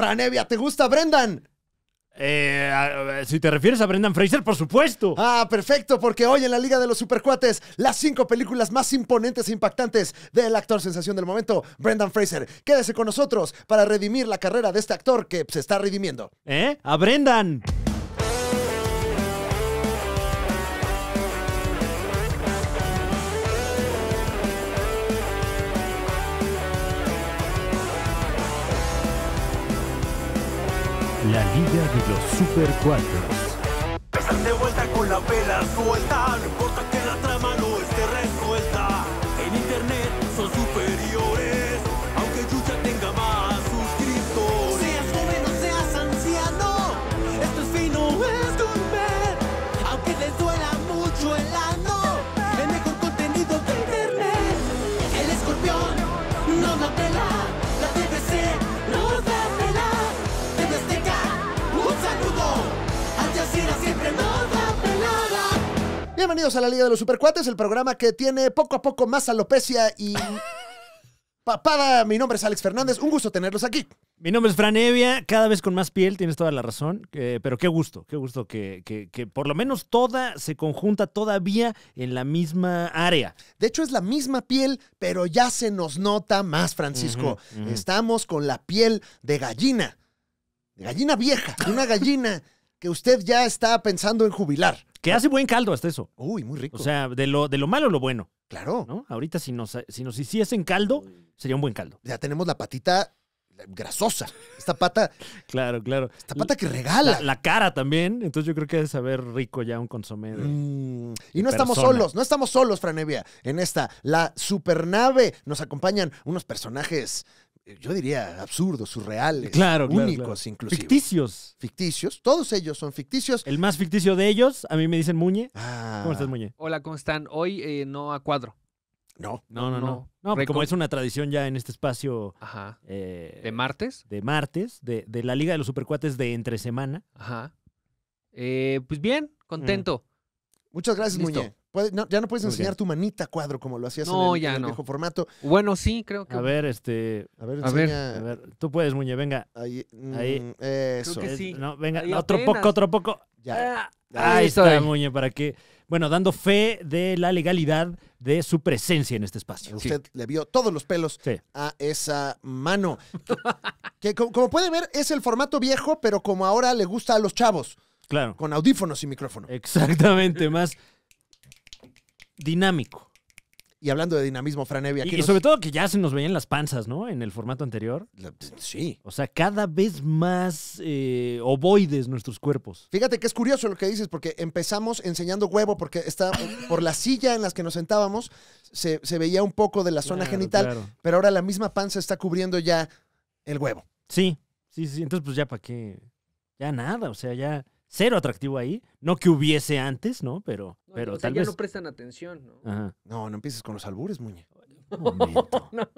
Ranevia, ¿te gusta Brendan? Eh, si te refieres a Brendan Fraser, por supuesto. Ah, perfecto, porque hoy en la Liga de los Supercuates, las cinco películas más imponentes e impactantes del actor sensación del momento, Brendan Fraser. Quédese con nosotros para redimir la carrera de este actor que se está redimiendo. ¿Eh? ¡A Brendan! La Liga de los Super Cuatro. Están de vuelta con la vela suelta, no que Bienvenidos a la Liga de los Supercuates, el programa que tiene poco a poco más alopecia y papada. Mi nombre es Alex Fernández, un gusto tenerlos aquí. Mi nombre es Fran Evia, cada vez con más piel, tienes toda la razón, eh, pero qué gusto, qué gusto que, por lo menos toda se conjunta todavía en la misma área. De hecho es la misma piel, pero ya se nos nota más, Francisco. Estamos con la piel de gallina, de gallina vieja, de una gallina que usted ya está pensando en jubilar. Que hace buen caldo hasta eso. Uy, muy rico. O sea, de lo, de lo malo lo bueno. Claro. ¿no? Ahorita si nos, si nos hiciesen caldo, sería un buen caldo. Ya tenemos la patita grasosa. Esta pata. claro, claro. Esta pata que regala. La, cara también. Entonces yo creo que debe saber rico ya un consomé. Mm, y no estamos solos, no estamos solos, Franevia. En esta, la supernave, nos acompañan unos personajes yo diría, absurdos, surreales, claro, únicos inclusive. Ficticios. Ficticios, todos ellos son ficticios. El más ficticio de ellos, a mí me dicen Muñe. Ah. ¿Cómo estás, Muñe? Hola, ¿cómo están? Hoy eh, no a cuadro. No. No, no, no. como es una tradición ya en este espacio. Eh, ¿De martes? De martes, de, de, la Liga de los Supercuates de entre semana. Ajá. Eh, pues bien, contento. Mm. Muchas gracias, Muñe ya no puedes enseñar tu manita cuadro como lo hacías en el, viejo formato. Bueno, sí, creo que. A ver, este. A ver, a Tú puedes, Muñe, venga. Ahí. Mm, eso. No, venga, otro poco, otro poco. Ya. Ah, ahí, está, Muñe, para que. Bueno, dando fe de la legalidad de su presencia en este espacio. Usted le vio todos los pelos a esa mano. que, como, como puede ver, es el formato viejo, pero como ahora le gusta a los chavos. Claro. Con audífonos y micrófono. Exactamente, más dinámico. Y hablando de dinamismo, Franevia. Y, y, sobre todo que ya se nos veían las panzas, ¿no? En el formato anterior. Sí. O sea, cada vez más eh, ovoides nuestros cuerpos. Fíjate que es curioso lo que dices, porque empezamos enseñando huevo, porque está por la silla en las que nos sentábamos, se, veía un poco de la zona genital, pero ahora la misma panza está cubriendo ya el huevo. Sí, sí, sí. Entonces, pues ya para qué. Ya nada, o sea, ya cero atractivo ahí. No que hubiese antes, ¿no? Pero, pero tal vez. no prestan atención, ¿no? No, no empieces con los albures, muñe.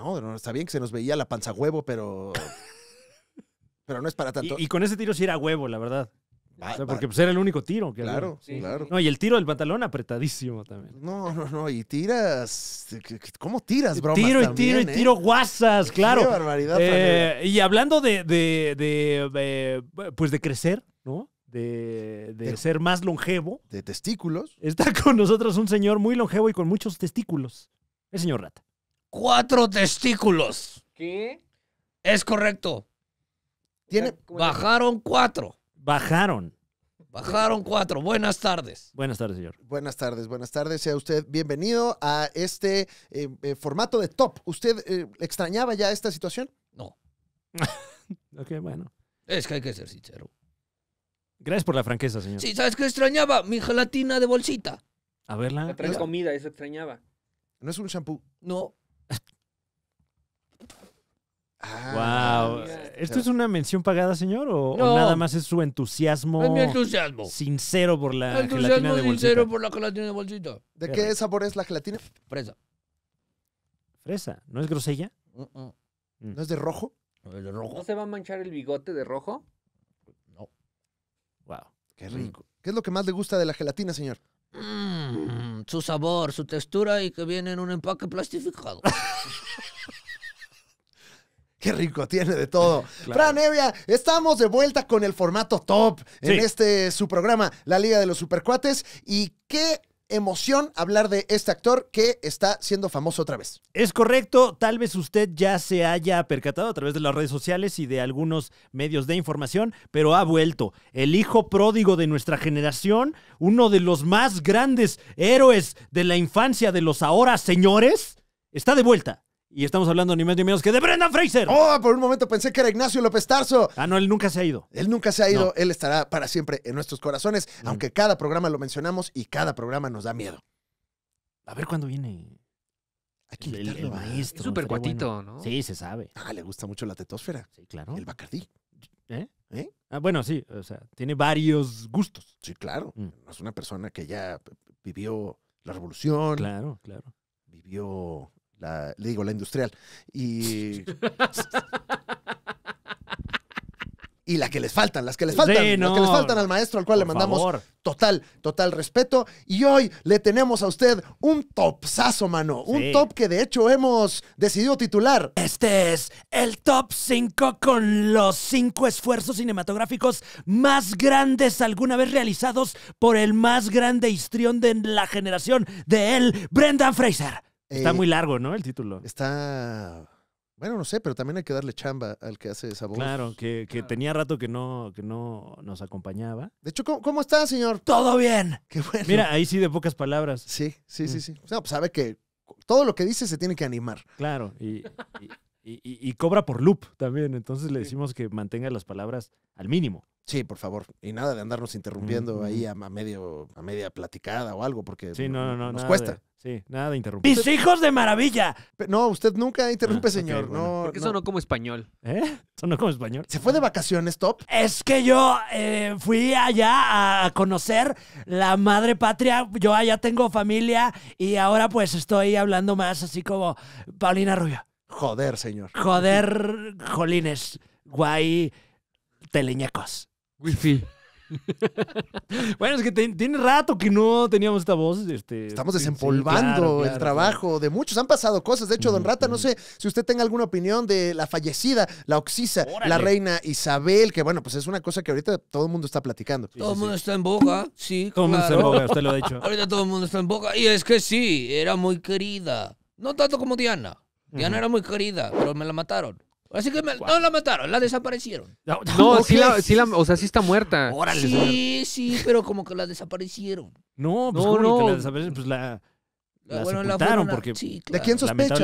no. no, está bien que se nos veía la panza huevo, pero. pero no es para tanto. Y, y con ese tiro sí era huevo, la verdad porque pues, era el único tiro Claro, claro. No, y el tiro del pantalón apretadísimo también. No, no, no. Y tiras. ¿Cómo tiras, bro? Tiro y tiro y eh? tiro guasas, claro. Eh, y hablando de, de, Pues de crecer, ¿no? De, ser más longevo. De testículos. Está con nosotros un señor muy longevo y con muchos testículos. El señor Rata. Cuatro testículos. ¿Qué? Es correcto. ¿Tiene? Bajaron cuatro. Bajaron. Bajaron cuatro. Buenas tardes. Buenas tardes, señor. Buenas tardes, buenas tardes. Sea usted bienvenido a este eh, eh, formato de top. ¿Usted eh, extrañaba ya esta situación? No. ok, bueno. Es que hay que ser sincero. Gracias por la franqueza, señor. Sí, ¿sabes qué extrañaba? Mi gelatina de bolsita. A verla. La traes comida, eso extrañaba. No es un shampoo. No. wow. Ah, ¿Esto es una mención pagada, señor? ¿O, nada más es su entusiasmo? entusiasmo. Sincero por la gelatina de bolsita. sincero por la gelatina de ¿De qué, sabor es la gelatina? Fresa. ¿Fresa? ¿No es grosella? Mm. ¿No es de rojo? No rojo. se va a manchar el bigote de rojo? No. Wow. Qué mm. rico. ¿Qué es lo que más le gusta de la gelatina, señor? Mm, su sabor, su textura y que viene en un empaque plastificado. Qué rico, tiene de todo. Claro. Fran estamos de vuelta con el formato top en este su programa, La Liga de los Supercuates. Y qué emoción hablar de este actor que está siendo famoso otra vez. Es correcto, tal vez usted ya se haya percatado a través de las redes sociales y de algunos medios de información, pero ha vuelto el hijo pródigo de nuestra generación, uno de los más grandes héroes de la infancia de los ahora señores, está de vuelta. Y estamos hablando ni más ni menos que de Brendan Fraser. Oh, por un momento pensé que era Ignacio López Tarso. Ah, no, él nunca se ha ido. Él nunca se ha ido. Él estará para siempre en nuestros corazones, mm. aunque cada programa lo mencionamos y cada programa nos da miedo. A ver cuándo viene. Aquí el, el, maestro. súper cuatito, ¿no? Sí, se sabe. Ah, le gusta mucho la tetósfera. Sí, claro. El Bacardí. ¿Eh? ¿Eh? Ah, bueno, sí. O sea, tiene varios gustos. Sí, claro. Mm. Es una persona que ya vivió la revolución. Claro, claro. Vivió le digo, la industrial. Y. y la que les faltan, las que les faltan, que les faltan al maestro al cual le mandamos total, total respeto. Y hoy le tenemos a usted un topsazo, mano. Un top que de hecho hemos decidido titular. Este es el top 5 con los 5 esfuerzos cinematográficos más grandes alguna vez realizados por el más grande histrión de la generación de él, Brendan Fraser. Está eh, muy largo, ¿no? El título. Está. Bueno, no sé, pero también hay que darle chamba al que hace esa voz. Claro, que, tenía rato que no, que no nos acompañaba. De hecho, ¿cómo, está, señor? Todo bien. Qué bueno. Mira, ahí sí de pocas palabras. Sí, sí, sí, mm. sí. O sea, pues, sabe que todo lo que dice se tiene que animar. Claro, y, y cobra por loop también. Entonces le decimos que mantenga las palabras al mínimo. Sí, por favor. Y nada de andarnos interrumpiendo ahí a, medio, a media platicada o algo, porque nos cuesta. Sí, nada de interrumpir. ¡Mis hijos de maravilla! No, usted nunca interrumpe, ah, señor. Porque no. sonó como español. ¿Eh? ¿Sonó como español? ¿Se fue de vacaciones, Top? Es que yo eh, fui allá a conocer la madre patria. Yo allá tengo familia y ahora pues estoy hablando más así como Paulina Rubio. Joder, señor. Joder, jolines. Guay, teleñecos. Wifi. bueno, es que tiene rato que no teníamos esta voz. Este, Estamos desempolvando el trabajo de muchos. Han pasado cosas. De hecho, don Rata, no sé si usted tenga alguna opinión de la fallecida, la Oxisa, la reina Isabel, que bueno, pues es una cosa que ahorita todo el mundo está platicando. todo el mundo está en boca, sí. Todo el mundo está en boca, usted lo ha dicho. Ahorita todo el mundo está en boca. Y es que sí, era muy querida. No tanto como Diana. Diana era muy querida, pero me la mataron. Así que no la mataron, la desaparecieron. No, sí, sí o sea, sí está muerta. sí, sí, pero como que la desaparecieron. No, pues no, Que la desaparecieron, pues la, la sepultaron porque... ¿De quién sospecha?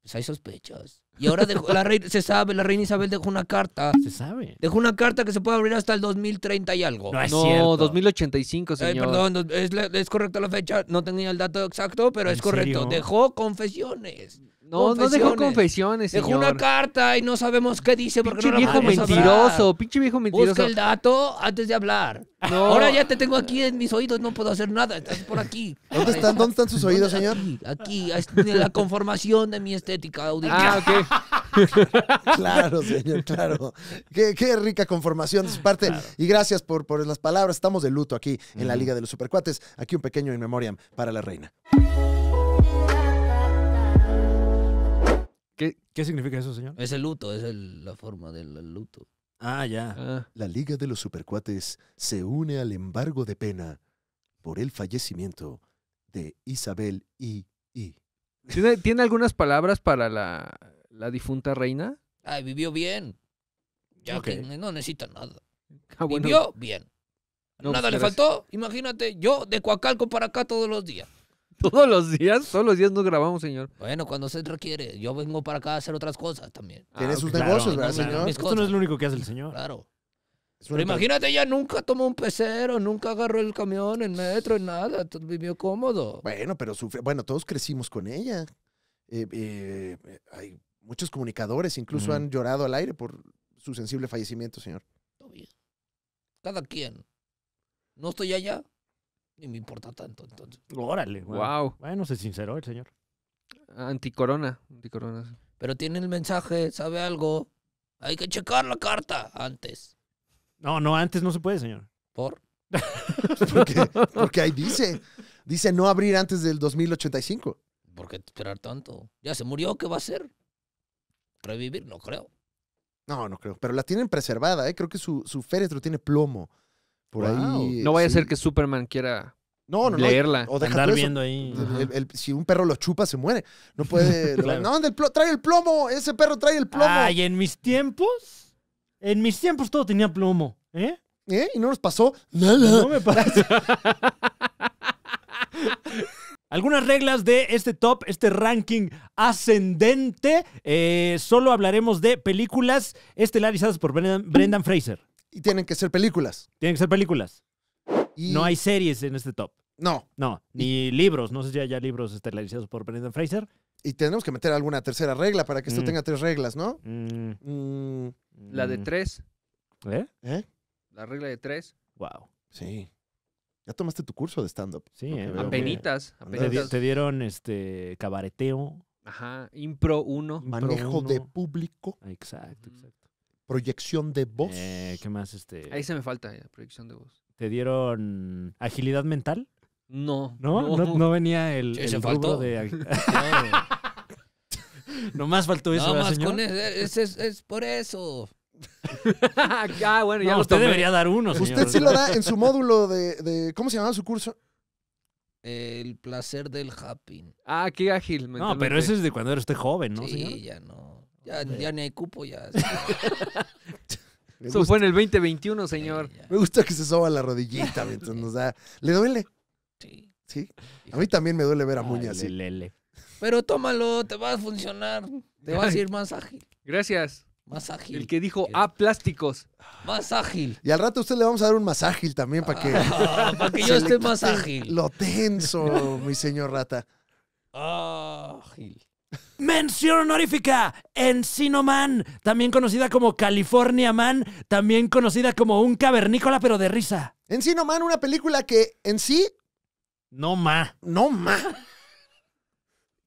Pues hay sospechas. Y ahora la reina, se sabe, la reina Isabel dejó una carta. Ah, se sabe. Dejó una carta que se puede abrir hasta el 2030 y algo. No, 2085, eh, señor. perdón, es, correcta la fecha. No tenía el dato exacto, pero es correcto. Dejó confesiones. No, no dejó confesiones. Dejó una carta y no sabemos qué dice porque pinche viejo mentiroso, pinche viejo mentiroso. Busca el dato antes de hablar. Ahora ya te tengo aquí en mis oídos, no puedo hacer nada. Estás por aquí. ¿Dónde están, ¿dónde están sus oídos, señor? Aquí, en la conformación de mi estética auditiva. Ah, ok. claro, señor, claro. Qué, qué, rica conformación de su parte. Y gracias por, por las palabras. Estamos de luto aquí en la Liga de los Supercuates. Aquí un pequeño in memoriam para la reina. ¿Qué significa eso, señor? Es el luto, es la forma del luto. Ah, ya. Ah. La Liga de los Supercuates se une al embargo de pena por el fallecimiento de Isabel I. ¿Tiene, algunas palabras para la, difunta reina? Ay, vivió bien. Ya que no necesita nada. Ah, vivió bien. nada le faltó. Imagínate, yo de Coacalco para acá todos los días. Todos los días, todos los días nos grabamos, señor. Bueno, cuando se requiere, yo vengo para acá a hacer otras cosas también. Ah, Tiene ah, sus negocios, ¿verdad, señor? Esto no es lo único que hace el señor. Claro. Pero imagínate, ella nunca tomó un pecero, nunca agarró el camión, el metro, en nada. Vivió cómodo. Bueno, pero sufre. Bueno, todos crecimos con ella. Eh, eh, eh, hay muchos comunicadores, incluso han llorado al aire por su sensible fallecimiento, señor. Todo Cada quien. No estoy allá, ni me importa tanto. Entonces, órale, bueno, wow. Bueno, se sinceró el señor. Anticorona, anticorona. Pero tiene el mensaje, sabe algo. Hay que checar la carta antes. No, no, antes no se puede, señor. ¿Por? porque, ahí dice, dice no abrir antes del 2085. ¿Por qué esperar tanto? Ya se murió, ¿qué va a hacer? Revivir, no creo. No, no creo. Pero la tienen preservada, ¿eh? Creo que su, su féretro tiene plomo ahí. No vaya a ser que Superman quiera leerla, O dejarla viendo ahí. si un perro lo chupa, se muere. No puede. No, trae el plomo. Ese perro trae el plomo. Ay, en mis tiempos. En mis tiempos todo tenía plomo. ¿Eh? ¿Eh? ¿Y no nos pasó? Nada. No me pasa. Algunas reglas de este top, este ranking ascendente. Eh, solo hablaremos de películas estelarizadas por Brendan Fraser. Y tienen que ser películas. Tienen que ser películas. No hay series en este top. No. No, ni libros. No sé si ya libros estelarizados por Brendan Fraser. Y tenemos que meter alguna tercera regla para que esto mm. tenga tres reglas, ¿no? Mm. Mm. La de tres. ¿Eh? ¿Eh? La regla de tres. Wow. Sí. Ya tomaste tu curso de stand-up. Sí, eh, apenitas, Te dieron este cabareteo. Ajá, impro uno. Manejo de público. Exacto, exacto proyección de voz. Eh, ¿Qué más? Este... Ahí se me falta, eh, proyección de voz. ¿Te dieron agilidad mental? No. ¿No? No, venía el, módulo faltó? de... ¿No más faltó eso, señor? es, por eso. ah, bueno, usted debería dar uno. Señor. Usted sí lo da en su módulo de, ¿Cómo se llamaba su curso? El placer del happy. Ah, qué ágil. No, pero eso es de cuando era usted joven, ¿no? Sí, ya no. Ya, ni hay cupo, ya. Eso fue en el 2021, señor. Me gusta que se soba la rodillita nos da. ¿Le duele? Sí. ¿Sí? A mí también me duele ver a Muña así. Lele. Pero tómalo, te va a funcionar. Te vas a ir más ágil. Gracias. Más ágil. El que dijo A ah, plásticos. Más ágil. Y al rato usted le vamos a dar un más ágil también para que. Ah, para que yo esté más ágil. Lo tenso, mi señor rata. Ágil. Mención honorífica, Encino Man, también conocida como California Man, también conocida como un cavernícola pero de risa. Encino Man, una película que en sí... No ma. No ma.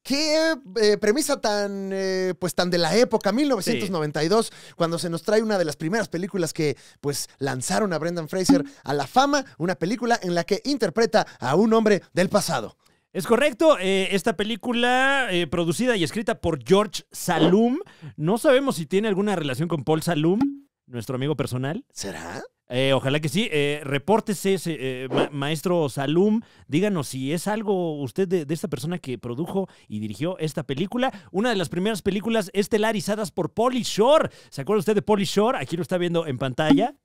Qué eh, premisa tan, eh, pues tan de la época, 1992, cuando se nos trae una de las primeras películas que, pues, lanzaron a Brendan Fraser a la fama, una película en la que interpreta a un hombre del pasado. Es correcto, eh, esta película eh, producida y escrita por George Salum. No sabemos si tiene alguna relación con Paul Salum, nuestro amigo personal. ¿Será? Eh, ojalá que sí. repórtese, ese, maestro Salum. Díganos si es algo usted de, de, esta persona que produjo y dirigió esta película. Una de las primeras películas estelarizadas por Polly Shore. ¿Se acuerda usted de Polly Shore? Aquí lo está viendo en pantalla.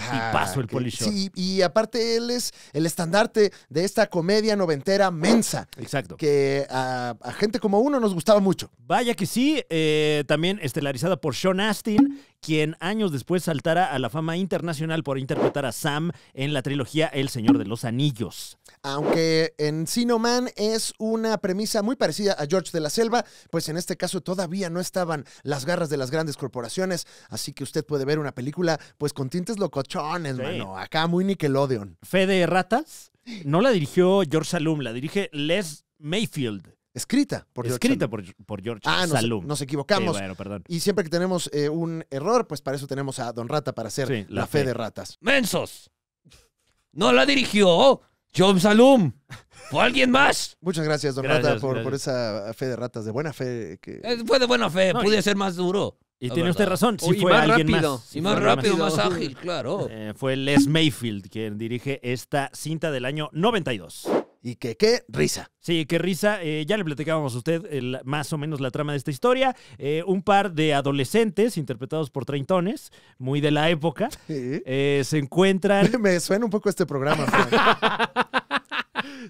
Y ah, pasó el Polish Sí, y aparte él es el estandarte de esta comedia noventera mensa. Exacto. Que a, gente como uno nos gustaba mucho. Vaya que sí, eh, también estelarizada por Sean Astin, quien años después saltara a la fama internacional por interpretar a Sam en la trilogía El Señor de los Anillos. Aunque en Sinoman es una premisa muy parecida a George de la Selva, pues en este caso todavía no estaban las garras de las grandes corporaciones, así que usted puede ver una película pues con tintes locos locochones, mano. Acá muy Nickelodeon. Fe de ratas. No la dirigió George Salum, la dirige Les Mayfield. Escrita por Escrita George Escrita por, George ah, nos, equivocamos. perdón. Y siempre que tenemos eh, un error, pues para eso tenemos a Don Rata para hacer la, fe de ratas. ¡Mensos! No la dirigió John Salum. ¿O alguien más? Muchas gracias, Don Rata, por, esa fe de ratas, de buena fe. Eh, fue de buena fe, pude ser más duro. Y tiene usted razón, si fue alguien más. y más rápido, más, ágil, claro. Eh, fue Les Mayfield quien dirige esta cinta del año 92. Y que qué risa. Sí, qué risa. Eh, ya le platicábamos a usted más o menos la trama de esta historia. Eh, un par de adolescentes interpretados por treintones, muy de la época, se encuentran... Me suena un poco este programa.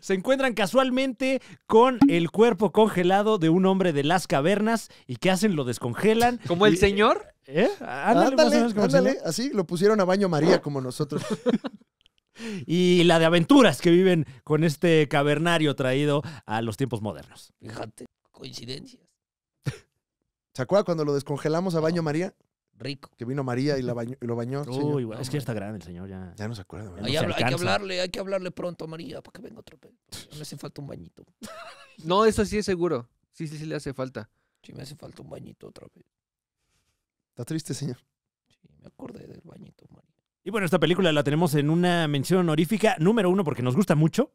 se encuentran casualmente con el cuerpo congelado de un hombre de las cavernas y ¿qué hacen? Lo descongelan. ¿Como el señor? ¿Eh? Ándale, ándale, así lo pusieron a baño María como nosotros. y la de aventuras que viven con este cavernario traído a los tiempos modernos. Fíjate, coincidencias. ¿Se cuando lo descongelamos a baño María? Rico. Que vino María y, lo bañó. es que ya está grande el señor, ya. Ya no se acuerda. hay que hablarle, hay que hablarle pronto a María para que venga otra vez. Me hace falta un bañito. no, eso sí es seguro. Sí, sí, sí le hace falta. Sí, me hace falta un bañito otra vez. ¿Está triste, señor? Sí, me acordé del bañito, María. Y bueno, esta película la tenemos en una mención honorífica, número uno, porque nos gusta mucho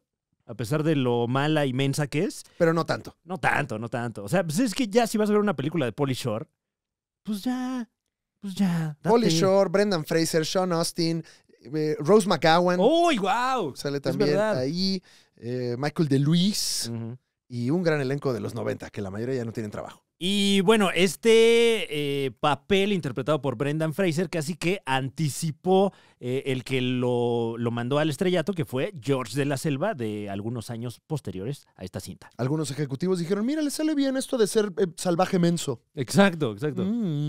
a pesar de lo mala y mensa que es. Pero no tanto. No tanto, no tanto. O sea, pues es que ya si vas a ver una película de Polly Shore, pues ya pues ya. Polly Shore, Brendan Fraser, Sean Austin, eh, Rose McGowan. ¡Uy, wow! Sale también ahí. Eh, Michael de Luis. Y un gran elenco de los 90, que la mayoría ya no tienen trabajo. Y bueno, este eh, papel interpretado por Brendan Fraser casi que anticipó eh, el que lo, mandó al estrellato, que fue George de la Selva, de algunos años posteriores a esta cinta. Algunos ejecutivos dijeron, mira, le sale bien esto de ser eh, salvaje menso. Exacto, exacto. Mm,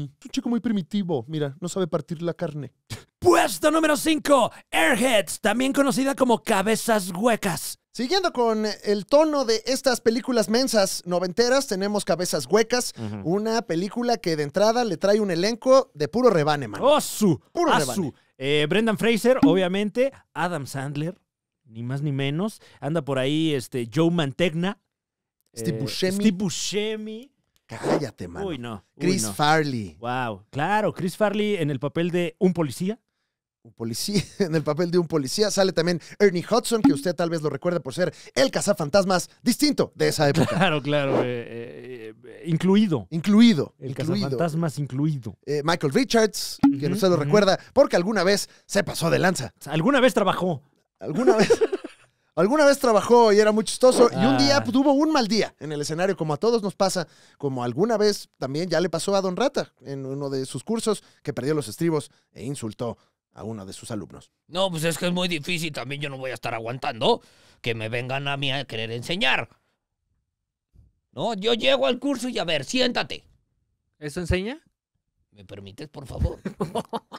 un chico muy primitivo, mira, no sabe partir la carne. Puesto número 5, Airheads, también conocida como Cabezas Huecas. Siguiendo con el tono de estas películas mensas noventeras, tenemos Cabezas Huecas, una película que de entrada le trae un elenco de puro rebane, man. ¡Oh, su! Puro ah, rebane. Eh, Brendan Fraser, obviamente, Adam Sandler, ni más ni menos. Anda por ahí este, Joe Mantegna. Steve eh, Buscemi. Cállate, man. Uy, no. Chris Farley. Wow. Claro, Chris Farley en el papel de un policía policía, en el papel de un policía. Sale también Ernie Hudson, que usted tal vez lo recuerda por ser el cazafantasmas distinto de esa época. Claro, claro. Eh, eh, eh, incluido. Incluido. El cazafantasmas incluido. Michael Richards, que no se lo recuerda, porque alguna vez se pasó de lanza. Alguna vez trabajó. Alguna vez. alguna vez trabajó y era muy chistoso y un día tuvo ah. pues, un mal día en el escenario, como a todos nos pasa, como alguna vez también ya le pasó a Don Rata en uno de sus cursos que perdió los estribos e insultó a uno de sus alumnos. No, pues es que es muy difícil, también yo no voy a estar aguantando que me vengan a mí a querer enseñar. No, yo llego al curso y a ver, siéntate. ¿Eso enseña? ¿Me permites, por favor?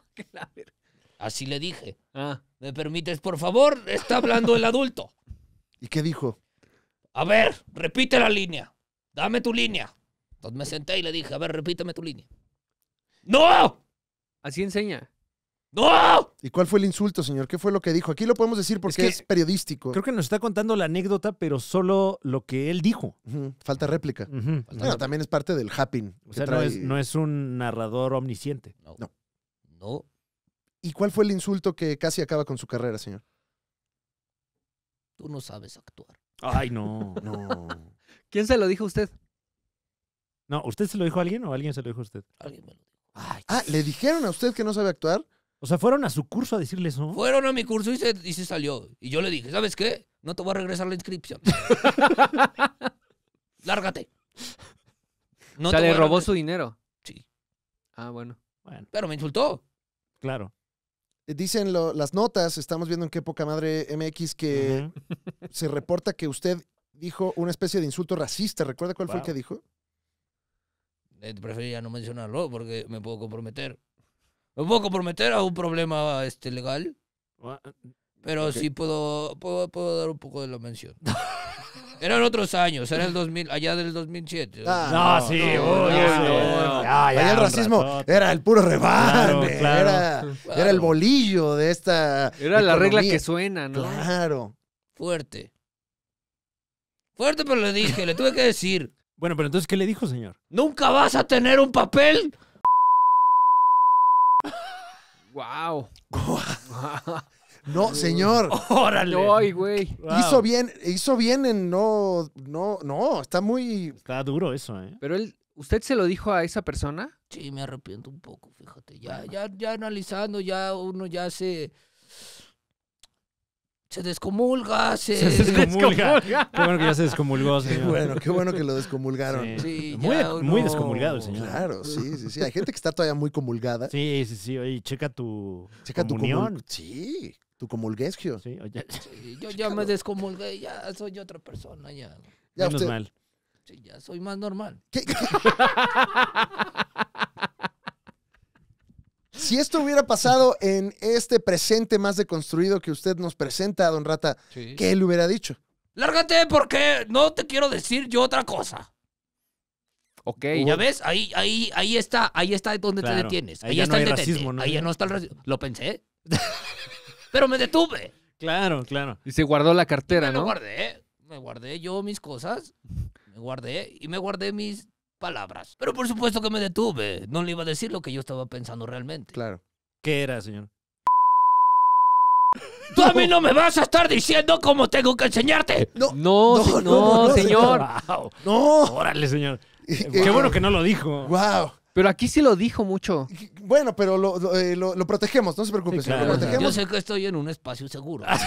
Así le dije. Ah. ¿Me permites, por favor? Está hablando el adulto. ¿Y qué dijo? A ver, repite la línea. Dame tu línea. Entonces me senté y le dije, a ver, repíteme tu línea. ¡No! Así enseña. ¡No! ¿Y cuál fue el insulto, señor? ¿Qué fue lo que dijo? Aquí lo podemos decir porque es, periodístico. Creo que nos está contando la anécdota, pero solo lo que él dijo. Falta réplica. también es parte del happy O sea, no, es, un narrador omnisciente. No. no. ¿Y cuál fue el insulto que casi acaba con su carrera, señor? Tú no sabes actuar. Ay, no, no. ¿Quién se lo dijo a usted? No, ¿usted se lo dijo a alguien o alguien se lo dijo a usted? Alguien me lo dijo. ah, ¿le dijeron a usted que no sabe actuar? O sea, fueron a su curso a decirles eso. Fueron a mi curso y se, y salió. Y yo le dije, ¿sabes qué? No te voy a regresar la inscripción. Lárgate. No o sea, le robó su dinero. Sí. Ah, bueno. Pero me insultó. Claro. Eh, dicen las notas, estamos viendo en qué poca madre MX que se reporta que usted dijo una especie de insulto racista. ¿Recuerda cuál fue el que dijo? Eh, prefería no mencionarlo porque me puedo comprometer. Me puedo comprometer a un problema este, legal. Ah, pero sí puedo, puedo, dar un poco de la mención. Eran otros años, era el 2000, allá del 2007. Ah, sí, el racismo era el puro rebate. era, el bolillo de esta. Era la regla que suena, ¿no? Claro. Fuerte. Fuerte, pero le dije, le tuve que decir. Bueno, pero entonces, ¿qué le dijo, señor? ¿Nunca vas a tener un papel? Wow. no, señor. Órale. Ay, güey. Hizo bien, hizo bien en no, no, no, está muy. Está duro eso, ¿eh? Pero él, ¿usted se lo dijo a esa persona? Sí, me arrepiento un poco, fíjate. Ya, ya, ya analizando, ya uno ya se se descomulga, se, descomulga. Qué bueno que ya se descomulgó, señor. Qué bueno, qué bueno que lo descomulgaron. Sí, muy, descomulgado el señor. Claro, sí, sí, sí. Hay gente que está todavía muy comulgada. Sí, sí, sí. Oye, checa tu checa comunión. Sí, tu comulguesgio. Sí, yo ya me descomulgué, ya soy otra persona, ya. ya Menos mal. Sí, ya soy más normal. ¿Qué, qué Si esto hubiera pasado en este presente más deconstruido que usted nos presenta, don Rata, ¿qué le hubiera dicho? Lárgate porque no te quiero decir yo otra cosa. Ok. Ya ves, ahí, ahí, ahí está, ahí está donde te detienes. Ahí, está el racismo, ¿no? Ahí no está el racismo. Lo pensé. Pero me detuve. Claro, claro. Y se guardó la cartera, ¿no? Me guardé. Me guardé yo mis cosas. Me guardé. Y me guardé mis palabras. Pero por supuesto que me detuve. No le iba a decir lo que yo estaba pensando realmente. Claro. ¿Qué era, señor? Tú a mí no me vas a estar diciendo cómo tengo que enseñarte. No, no, no, señor. No. Órale, señor. Qué bueno que no lo dijo. Wow. Pero aquí sí lo dijo mucho. Bueno, pero lo, eh, protegemos, no se preocupe. Yo sé que estoy en un espacio seguro.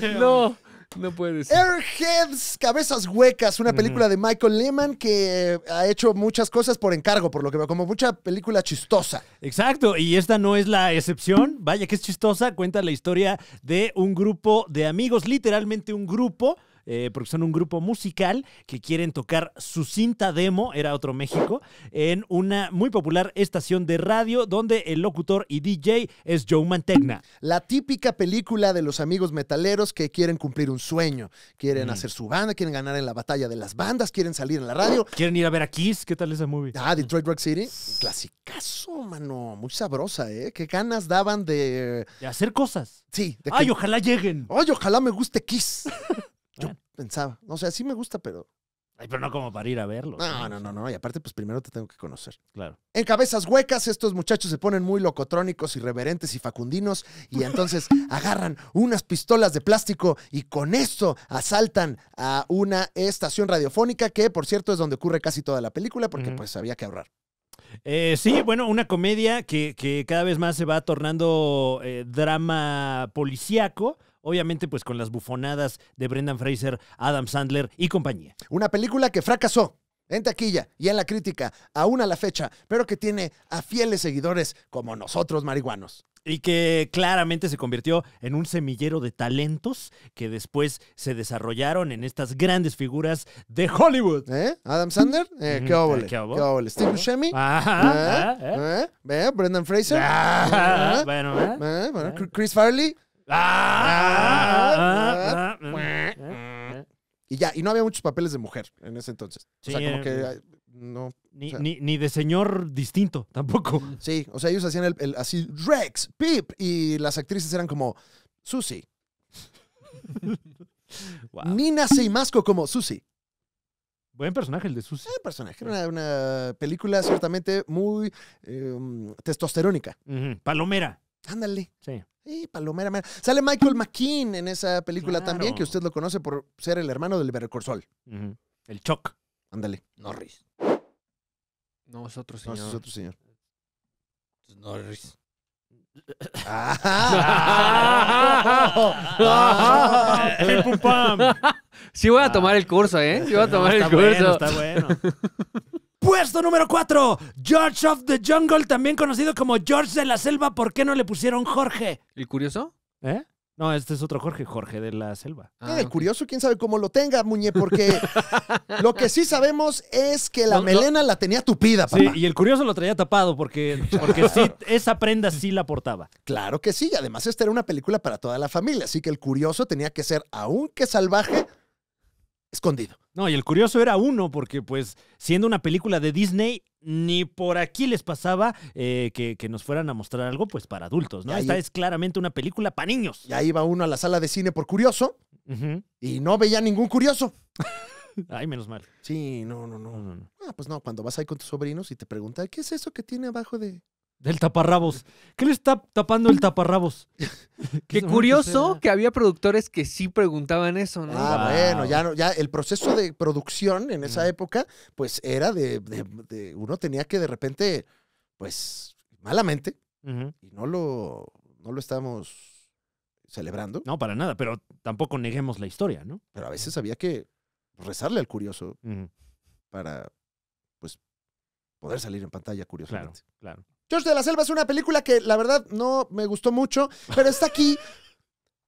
no. No puede ser. Airheads, Cabezas Huecas, una película de Michael Lehman que ha hecho muchas cosas por encargo, por lo que veo, como mucha película chistosa. Exacto, y esta no es la excepción. Vaya que es chistosa, cuenta la historia de un grupo de amigos, literalmente un grupo eh, porque son un grupo musical que quieren tocar su cinta demo, era otro México, en una muy popular estación de radio donde el locutor y DJ es Joe Mantegna. La típica película de los amigos metaleros que quieren cumplir un sueño, quieren mm. hacer su banda, quieren ganar en la batalla de las bandas, quieren salir en la radio. Quieren ir a ver a Kiss, ¿qué tal esa movie? Ah, Detroit Rock City, clasicazo, mano, muy sabrosa, ¿eh? Qué ganas daban de... De hacer cosas. Sí. De Ay, ojalá lleguen. Ay, ojalá me guste Kiss. pensaba. O sea, sí me gusta, pero. pero no como para ir a verlo. No, no, no, no. Y aparte, pues primero te tengo que conocer. Claro. En cabezas huecas, estos muchachos se ponen muy locotrónicos, irreverentes y facundinos. Y entonces agarran unas pistolas de plástico y con esto asaltan a una estación radiofónica, que por cierto es donde ocurre casi toda la película, porque pues había que ahorrar. Eh, sí, bueno, una comedia que, cada vez más se va tornando eh, drama policíaco obviamente pues con las bufonadas de Brendan Fraser, Adam Sandler y compañía. Una película que fracasó en taquilla y en la crítica, aún a la fecha, pero que tiene a fieles seguidores como nosotros marihuanos. Y que claramente se convirtió en un semillero de talentos que después se desarrollaron en estas grandes figuras de Hollywood. ¿Eh? ¿Adam Sandler? Eh, eh ¿Qué óvole? ¿Qué óvole? ¿Steve Buscemi? ¿Eh? Ajá. ¿Eh? ¿Eh? ¿Eh? ¿Brendan Fraser? Ah, ¿Eh? bueno, Chris Farley? y ya, y no había muchos papeles de mujer en ese entonces. o sea, como que eh, no. Ni, de señor distinto, tampoco. Sí, o sea, ellos hacían el, así, Rex, Pip, y las actrices eran como Susie. Nina Seimasco como Susie. Buen personaje el de Susie. Buen personaje. Una, una película ciertamente muy em, testosterónica. Palomera. Ándale. Sí. Sí, palomera. Mera. Sale Michael McKean en esa película también, que usted lo conoce por ser el hermano del Vercorsol. El Choc. Ándale. Norris. No, es otro señor. No, es otro señor. Norris. Ah. Ah. Sí voy a tomar el curso, ¿eh? Sí voy a tomar el curso. Bueno, está bueno. Puesto número 4, George of the Jungle, también conocido como George de la Selva. ¿Por qué no le pusieron Jorge? ¿El curioso? ¿Eh? No, este es otro Jorge, Jorge de la Selva. El ah, curioso, quién sabe cómo lo tenga, Muñe, porque lo que sí sabemos es que la melena la tenía tupida, Sí, y el curioso lo traía tapado porque, porque esa prenda sí la portaba. Claro que sí, además esta era una película para toda la familia, así que el curioso tenía que ser, aunque salvaje, escondido. No, y el curioso era uno, porque pues siendo una película de Disney, ni por aquí les pasaba eh, que, nos fueran a mostrar algo pues para adultos, ¿no? Esta es claramente una película para niños. Ya iba uno a la sala de cine por curioso y no veía ningún curioso. Ay, menos mal. Sí, no no, no no, Ah, pues no, cuando vas ahí con tus sobrinos y te preguntan, ¿qué es eso que tiene abajo de, del taparrabos. ¿Qué le está tapando el taparrabos? Qué curioso que había productores que sí preguntaban eso, ¿no? Ah, bueno, ya, ya el proceso de producción en esa mm. época, pues era de, uno tenía que de repente, pues, malamente, y no lo, no lo estamos celebrando. No, para nada, pero tampoco neguemos la historia, ¿no? Pero a veces había que rezarle al curioso para, pues, poder salir en pantalla, curiosamente. Claro, claro. George de la Selva es una película que la verdad no me gustó mucho, pero está aquí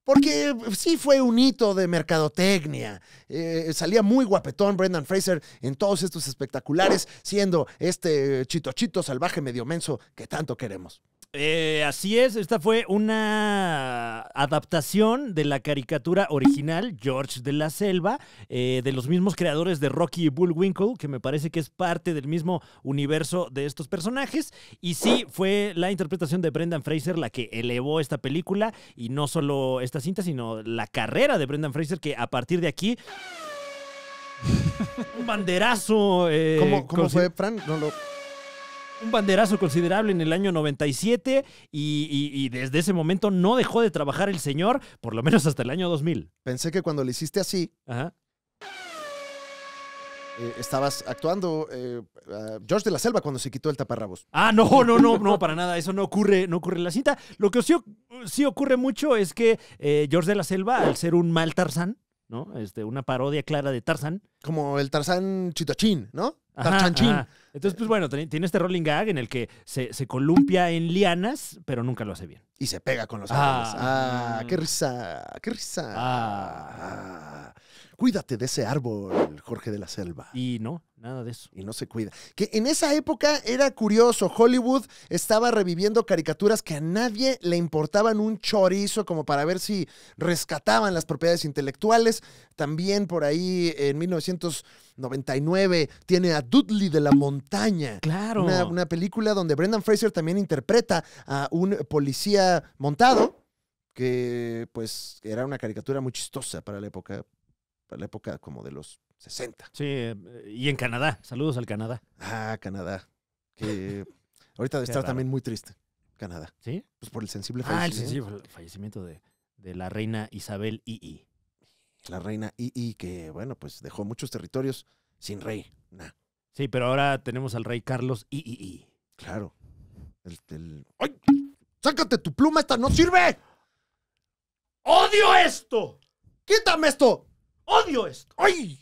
porque sí fue un hito de mercadotecnia. Eh, salía muy guapetón Brendan Fraser en todos estos espectaculares, siendo este chitochito salvaje medio menso que tanto queremos. Eh, así es, esta fue una adaptación de la caricatura original, George de la Selva, eh, de los mismos creadores de Rocky y Bullwinkle, que me parece que es parte del mismo universo de estos personajes. Y sí, fue la interpretación de Brendan Fraser la que elevó esta película, y no solo esta cinta, sino la carrera de Brendan Fraser, que a partir de aquí... un banderazo. Eh, cómo fue, Fran? No lo un banderazo considerable en el año 97 y, y, desde ese momento no dejó de trabajar el señor, por lo menos hasta el año 2000. Pensé que cuando le hiciste así, eh, estabas actuando eh, George de la Selva cuando se quitó el taparrabos. Ah, no, no, no, no, para nada. Eso no ocurre, no ocurre en la cita. Lo que sí, ocurre mucho es que eh, George de la Selva, al ser un mal Tarzán, ¿no? Este, una parodia clara de Tarzán. Como el Tarzán Chitochín, ¿no? Entonces, pues bueno, tiene este rolling gag en el que se, columpia en lianas, pero nunca lo hace bien. Y se pega con los ah. árboles. Ah, ah, qué risa, qué risa. Ah. ah cuídate de ese árbol, Jorge de la Selva. Y no, nada de eso. Y no se cuida. Que en esa época era curioso, Hollywood estaba reviviendo caricaturas que a nadie le importaban un chorizo como para ver si rescataban las propiedades intelectuales. También por ahí en 1999 tiene a Dudley de la Montaña. Claro. Una, una película donde Brendan Fraser también interpreta a un policía montado que pues era una caricatura muy chistosa para la época, para la época como de los 60. Sí, eh, y en Canadá. Saludos al Canadá. Ah, Canadá. Que ahorita debe estar también muy triste. Canadá. ¿Sí? Pues por el sensible fallecimiento. Ah, el sensible fallecimiento de, la reina Isabel II. La reina II, que bueno, pues dejó muchos territorios sin rey. Sí, pero ahora tenemos al rey Carlos III. Claro. ¡Ay! ¡Sácate tu pluma! ¡Esta no sirve! ¡Odio esto! ¡Quítame esto! Odio esto. ¡Ay!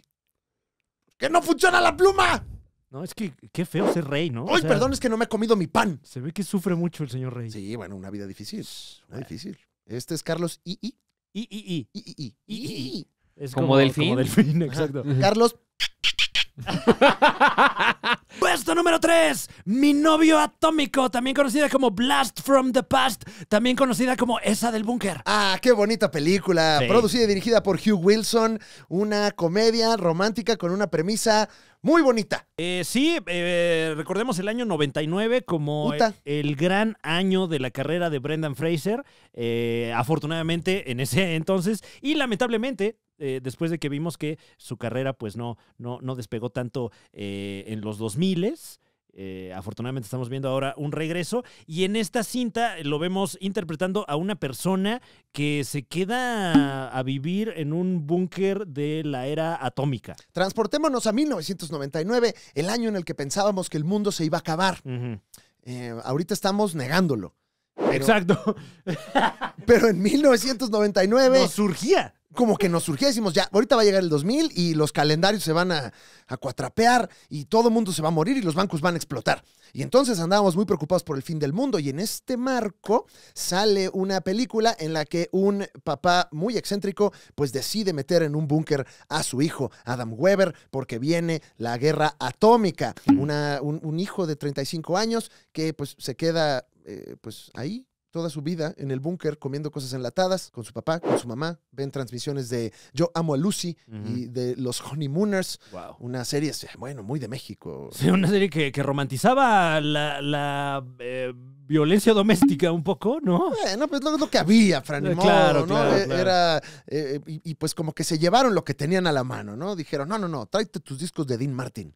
¡Que no funciona la pluma! No, es que qué feo ser rey, ¿no? ¡Ay, perdón, es que no me he comido mi pan! Se ve que sufre mucho el señor rey. Sí, bueno, una vida difícil. Muy difícil. Este es Carlos I. I. I. I. I. I. I. Es como, como delfín. Como delfín, exacto. Carlos Puesto número 3. Mi novio atómico, también conocida como Blast from the Past, también conocida como Esa del Búnker. Ah, qué bonita película. Producida y dirigida por Hugh Wilson. Una comedia romántica con una premisa muy bonita. Eh, sí, eh, recordemos el año 99 como el, gran año de la carrera de Brendan Fraser, eh, afortunadamente en ese entonces, y lamentablemente eh, después de que vimos que su carrera pues no, no, no despegó tanto en los 2000, eh, afortunadamente estamos viendo ahora un regreso y en esta cinta lo vemos interpretando a una persona que se queda a vivir en un búnker de la era atómica. Transportémonos a 1999, el año en el que pensábamos que el mundo se iba a acabar. Eh, ahorita estamos negándolo. Exacto. pero en 1999... surgía como que nos surgía, ya, ahorita va a llegar el 2000 y los calendarios se van a, cuatrapear y todo el mundo se va a morir y los bancos van a explotar. Y entonces andábamos muy preocupados por el fin del mundo y en este marco sale una película en la que un papá muy excéntrico pues decide meter en un búnker a su hijo, Adam Weber, porque viene la guerra atómica. Mm. un, hijo de 35 años que pues se queda eh, pues ahí toda su vida en el búnker comiendo cosas enlatadas con su papá, con su mamá. Ven transmisiones de Yo amo a Lucy y de Los Honeymooners. Una serie, bueno, muy de México. Sí, una serie que, romantizaba la, eh, violencia doméstica un poco, ¿no? Bueno, pues lo, que había, Fran. Eh, claro, ¿no? Claro, eh, Era, y, y, pues como que se llevaron lo que tenían a la mano, ¿no? Dijeron, no, no, no, tráete tus discos de Dean Martin.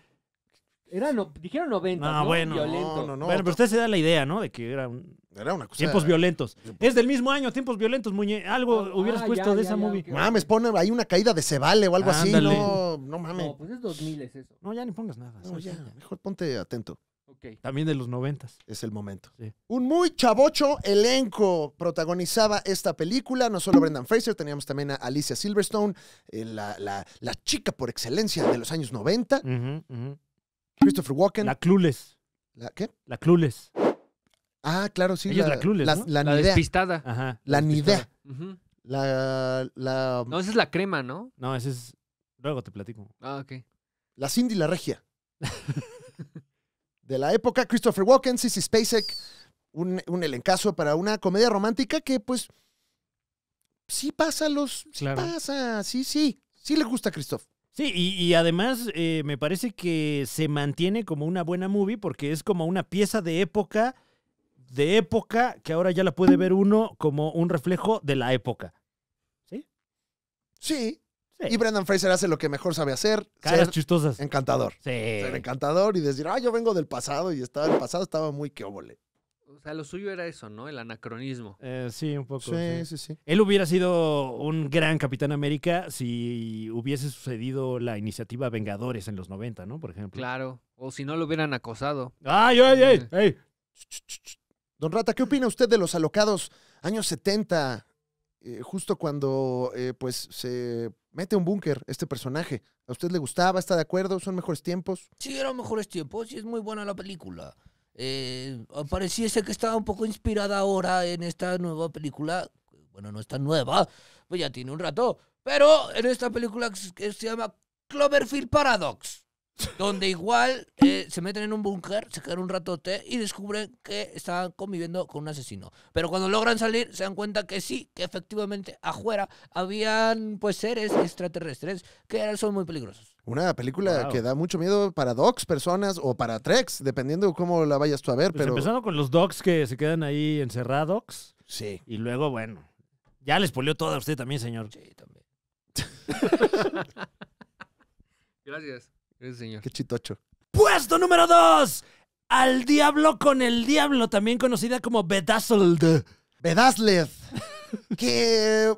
Era dijeron 90, no, ¿no? bueno. Violento. No, no, bueno, pero usted se da la idea, ¿no? De que era un... Era una cosa. Tiempos violentos. Es del mismo año, tiempos violentos, muñe. Algo ah, hubieras ah, puesto de esa movie. Mames, pone ahí una caída de Cebale o algo así. No, no mames. No, pues es 2000 es eso. No, ya ni pongas nada. No, ya. Mejor ponte atento. Okay. También de los noventas. Es el momento. Sí. Un muy chavocho elenco protagonizaba esta película. No solo Brendan Fraser, teníamos también a Alicia Silverstone, eh, la, la, la, chica por excelencia de los años 90. Christopher Walken. La Clules. ¿La qué? La Clules. Ah, claro, sí. Ella la, es la Clules, la, ¿no? la, despistada. La, nidea. La, No, esa es la crema, ¿no? No, esa es... Luego te platico. Ah, ok. La Cindy la regia. de la época, Christopher Walken, Sissy Spacek, un, un elencazo para una comedia romántica que, pues, sí pasa los... Sí pasa, sí, sí. Sí le gusta a Christoph. Sí, y, además eh, me parece que se mantiene como una buena movie porque es como una pieza de época, de época que ahora ya la puede ver uno como un reflejo de la época. ¿Sí? Sí. Y Brendan Fraser hace lo que mejor sabe hacer. chistosas. Encantador. Ser encantador y decir, ah, yo vengo del pasado y estaba, el pasado estaba muy que obole. O sea, lo suyo era eso, ¿no? El anacronismo. Eh, sí, un poco. Sí, sí, sí, Él hubiera sido un gran Capitán América si hubiese sucedido la iniciativa Vengadores en los 90, ¿no? Por ejemplo. Claro. O si no lo hubieran acosado. ¡Ay, ay, ay! Don Rata, ¿qué opina usted de los alocados años 70? Eh, justo cuando eh, pues se mete un búnker este personaje. ¿A usted le gustaba? ¿Está de acuerdo? ¿Son mejores tiempos? Sí, eran mejores tiempos y es muy buena la película. Eh, ah, pareciese que estaba un poco inspirada ahora en esta nueva película. Bueno, no es tan nueva, pues ya tiene un rato. Pero en esta película que se llama Cloverfield Paradox. Donde igual eh, se meten en un búnker, se quedan un ratote y descubren que estaban conviviendo con un asesino. Pero cuando logran salir, se dan cuenta que sí, que efectivamente afuera habían pues seres extraterrestres que eran, son muy peligrosos. Una película que da mucho miedo para docs, personas o para treks, dependiendo cómo la vayas tú a ver. Pues pero... Empezando con los docs que se quedan ahí encerrados. Sí. Y luego, bueno, ya les polió toda usted también, señor. Sí, también. Gracias. Gracias, señor. Qué chitocho. Puesto número dos. Al diablo con el diablo, también conocida como Bedazzled. Bedazzled. ¿Qué,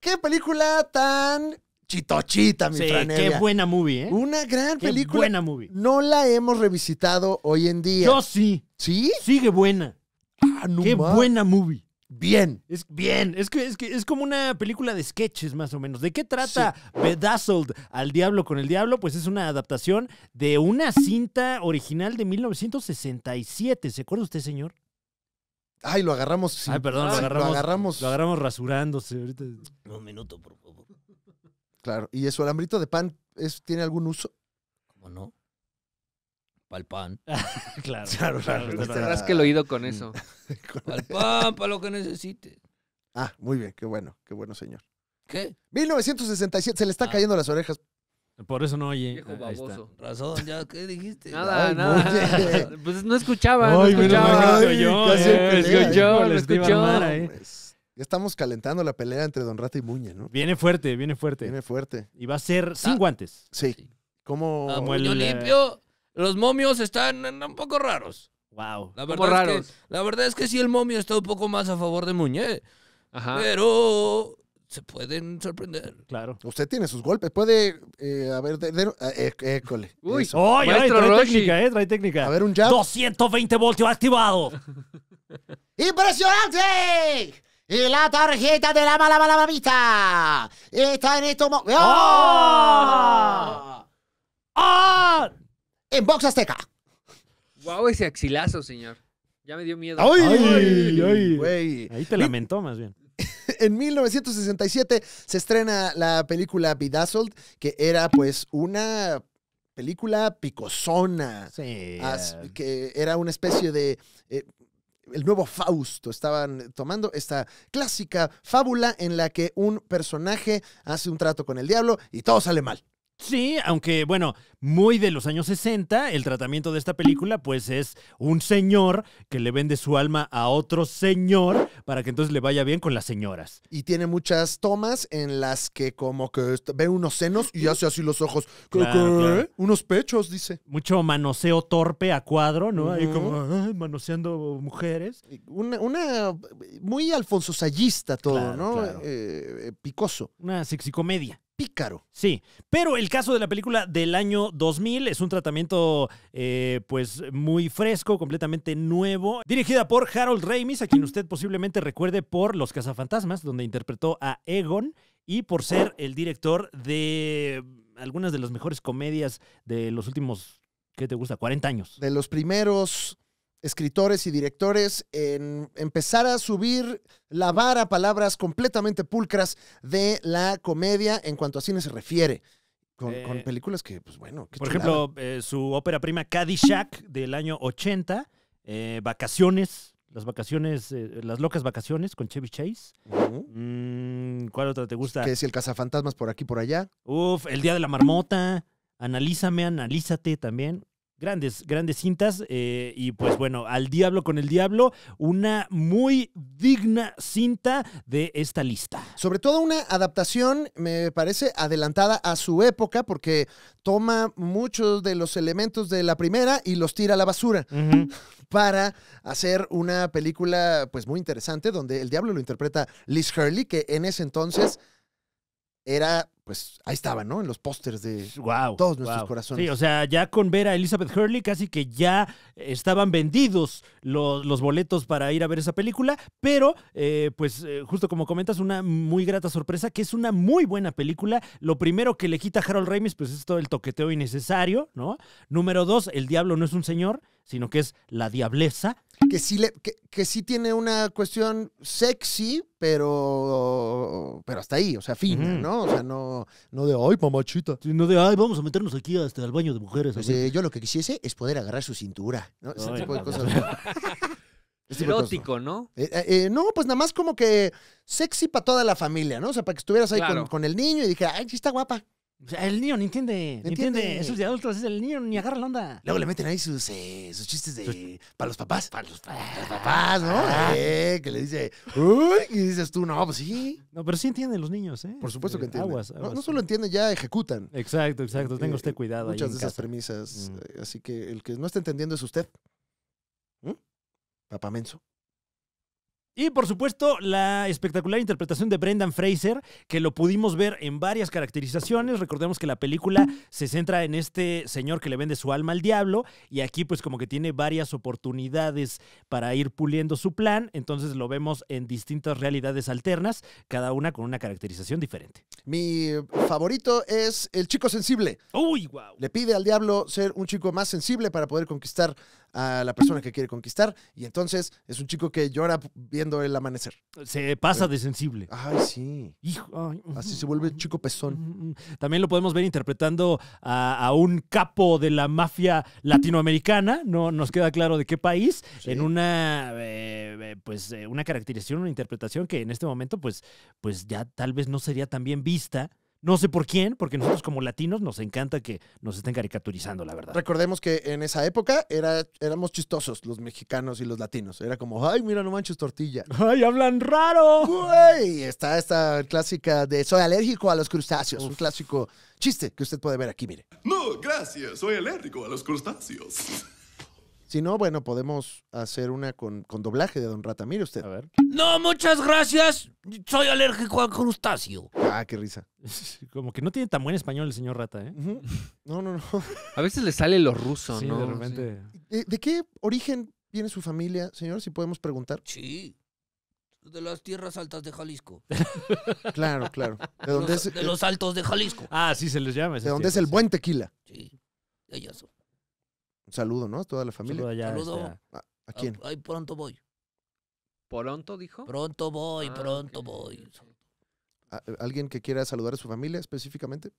qué película tan Chitochita, mi sí, Qué buena movie, ¿eh? Una gran qué película. Buena movie. No la hemos revisitado hoy en día. Yo sí. ¿Sí? Sigue buena. Ah, no qué buena movie. Bien. Es bien. Es que, es que es como una película de sketches, más o menos. ¿De qué trata Bedazzled al Diablo con el Diablo? Pues es una adaptación de una cinta original de 1967. ¿Se acuerda usted, señor? Ay, lo agarramos. Ay, perdón, lo, agarramos, lo agarramos. Lo agarramos rasurándose ahorita. Un minuto, por favor. Claro. ¿Y ese alambrito de pan es, tiene algún uso? ¿Cómo no? Para el pan. claro, claro, claro. claro, este claro. Es que el oído con mm. eso. para el pan, para lo que necesites. Ah, muy bien, qué bueno, qué bueno, señor. ¿Qué? 1967, se le están ah. cayendo las orejas. Por eso no oye. Viejo baboso. Razón, ya, ¿qué dijiste? Nada, nada. Pues no escuchaba, no escuchaba. Ay, yo, casi eh. lo eh. escuchó. Ya estamos calentando la pelea entre Don Rata y Muñe, ¿no? Viene fuerte, viene fuerte. Viene fuerte. Y va a ser sin guantes. Sí. Como. A eh, limpio, los momios están un poco raros. Wow. La verdad, raros? la verdad es que sí, el momio está un poco más a favor de Muñe, Ajá. pero se pueden sorprender. Claro. Usted tiene sus golpes. Puede. eh, a ver, eh, école. Uy. trae técnica, eh! Trae técnica. A ver, un jab. 220 voltios activado. ¡Impresionante! Y la tarjeta de la mala mala babita! está en estos ¡Oh! ¡Oh! En Box Azteca. Guau, ese axilazo, señor. Ya me dio miedo. ¡Ay! ¡Ay! Ahí te lamentó más bien. en 1967 se estrena la película Bedazzled, que era pues una película picosona. Sí. que era una especie de eh, el nuevo Fausto. Estaban tomando esta clásica fábula en la que un personaje hace un trato con el diablo y todo sale mal. Sí, aunque bueno, muy de los años 60, el tratamiento de esta película pues es un señor que le vende su alma a otro señor para que entonces le vaya bien con las señoras. Y tiene muchas tomas en las que como que ve unos senos y hace así los ojos, ¿eh? unos pechos, dice. Mucho manoseo torpe a cuadro, ¿no? como manoseando mujeres. Una, una, muy alfonso sayista todo, ¿no? Eh, eh, picoso. Una sexicomedia pícaro. Sí, pero el caso de la película del año 2000 es un tratamiento eh, pues muy fresco, completamente nuevo, dirigida por Harold Ramis, a quien usted posiblemente recuerde por Los cazafantasmas, donde interpretó a Egon y por ser el director de algunas de las mejores comedias de los últimos ¿qué te gusta? 40 años. De los primeros escritores y directores en empezar a subir la vara palabras completamente pulcras de la comedia en cuanto a cine se refiere. Con, eh, películas que, pues bueno. por ejemplo, eh, su ópera prima Caddyshack del año 80, eh, Vacaciones, las vacaciones, las locas vacaciones con Chevy Chase. Mm, ¿Cuál otra te gusta? Que si el cazafantasmas por aquí por allá. Uf, el día de la marmota. Analízame, analízate también. Grandes, grandes cintas. Eh, y pues bueno, Al Diablo con el Diablo, una muy digna cinta de esta lista. Sobre todo una adaptación, me parece, adelantada a su época, porque toma muchos de los elementos de la primera y los tira a la basura. para hacer una película pues muy interesante donde el diablo lo interpreta Liz Hurley que en ese entonces era, pues ahí estaba, ¿no? En los pósters de todos nuestros corazones. Sí, o sea, ya con ver a Elizabeth Hurley casi que ya estaban vendidos los, los boletos para ir a ver esa película, pero eh, pues eh, justo como comentas, una muy grata sorpresa, que es una muy buena película. Lo primero que le quita a Harold Ramis, pues es todo el toqueteo innecesario, ¿no? Número dos, El Diablo no es un señor sino que es la diableza. Que sí, le, que, sí tiene una cuestión sexy, pero, pero hasta ahí, o sea, fina, ¿no? O sea, no, no de, ay, mamachita. no de, ay, vamos a meternos aquí hasta este, el baño de mujeres. Pues, yo lo que quisiese es poder agarrar su cintura, ¿no? Ese tipo de cosas. Erótico, ¿no? Eh, eh, eh, no, pues nada más como que sexy para toda la familia, ¿no? O sea, para que estuvieras ahí con, con, el niño y dijera, ay, sí está guapa el niño no entiende, entiende. esos de adultos, es el niño ni agarra la onda. Luego le meten ahí sus, eh, sus chistes de. Para los papás. Para los, papás, ¿no? Ah. Eh, que le dice. y dices tú, no, pues sí. No, pero sí entienden los niños, ¿eh? Por supuesto que entienden. No, solo entienden, ya ejecutan. Exacto, exacto. Eh, Tenga usted cuidado. muchas de esas premisas. Mm. Así que el que no está entendiendo es usted. papamenso ¿Mm? Papá menso. Y por supuesto, la espectacular interpretación de Brendan Fraser, que lo pudimos ver en varias caracterizaciones. Recordemos que la película se centra en este señor que le vende su alma al diablo y aquí pues como que tiene varias oportunidades para ir puliendo su plan. Entonces lo vemos en distintas realidades alternas, cada una con una caracterización diferente. Mi favorito es el chico sensible. Uy, wow. Le pide al diablo ser un chico más sensible para poder conquistar a la persona que quiere conquistar. Y entonces es un chico que llora viendo el amanecer. Se pasa de sensible. Ay, sí. Así se vuelve chico pezón. También lo podemos ver interpretando a, un capo de la mafia latinoamericana, no nos queda claro de qué país, en una eh, eh, pues eh, una caracterización, una interpretación que en este momento pues, pues ya tal vez no sería tan bien vista no sé por quién, porque nosotros como latinos nos encanta que nos estén caricaturizando, la verdad. Recordemos que en esa época era, éramos chistosos los mexicanos y los latinos. Era como, ay, mira, no manches tortilla. ¡Ay, hablan raro! Uy, está esta clásica de soy alérgico a los crustáceos. Un clásico chiste que usted puede ver aquí, mire. No, gracias, soy alérgico a los crustáceos. Si no, bueno, podemos hacer una con, doblaje de Don Rata. Mire usted. A ver. No, muchas gracias. Soy alérgico a crustáceo. Ah, qué risa. Como que no tiene tan buen español el señor Rata, ¿eh? No, no, no. A veces le sale lo ruso, sí, ¿no? De repente. ¿De, qué origen viene su familia, señor? Si podemos preguntar. Sí. De las tierras altas de Jalisco. Claro, claro. De, dónde los, de los altos de Jalisco. Ah, sí, se les llama. De donde es el buen tequila. Sí, ellas son. Un saludo, ¿no? A toda la familia. Saludo. Allá, este, a, quién? Ay, ah, pronto voy. ¿Pronto dijo? Pronto voy, ah, pronto voy. ¿Alguien que quiera saludar a su familia específicamente?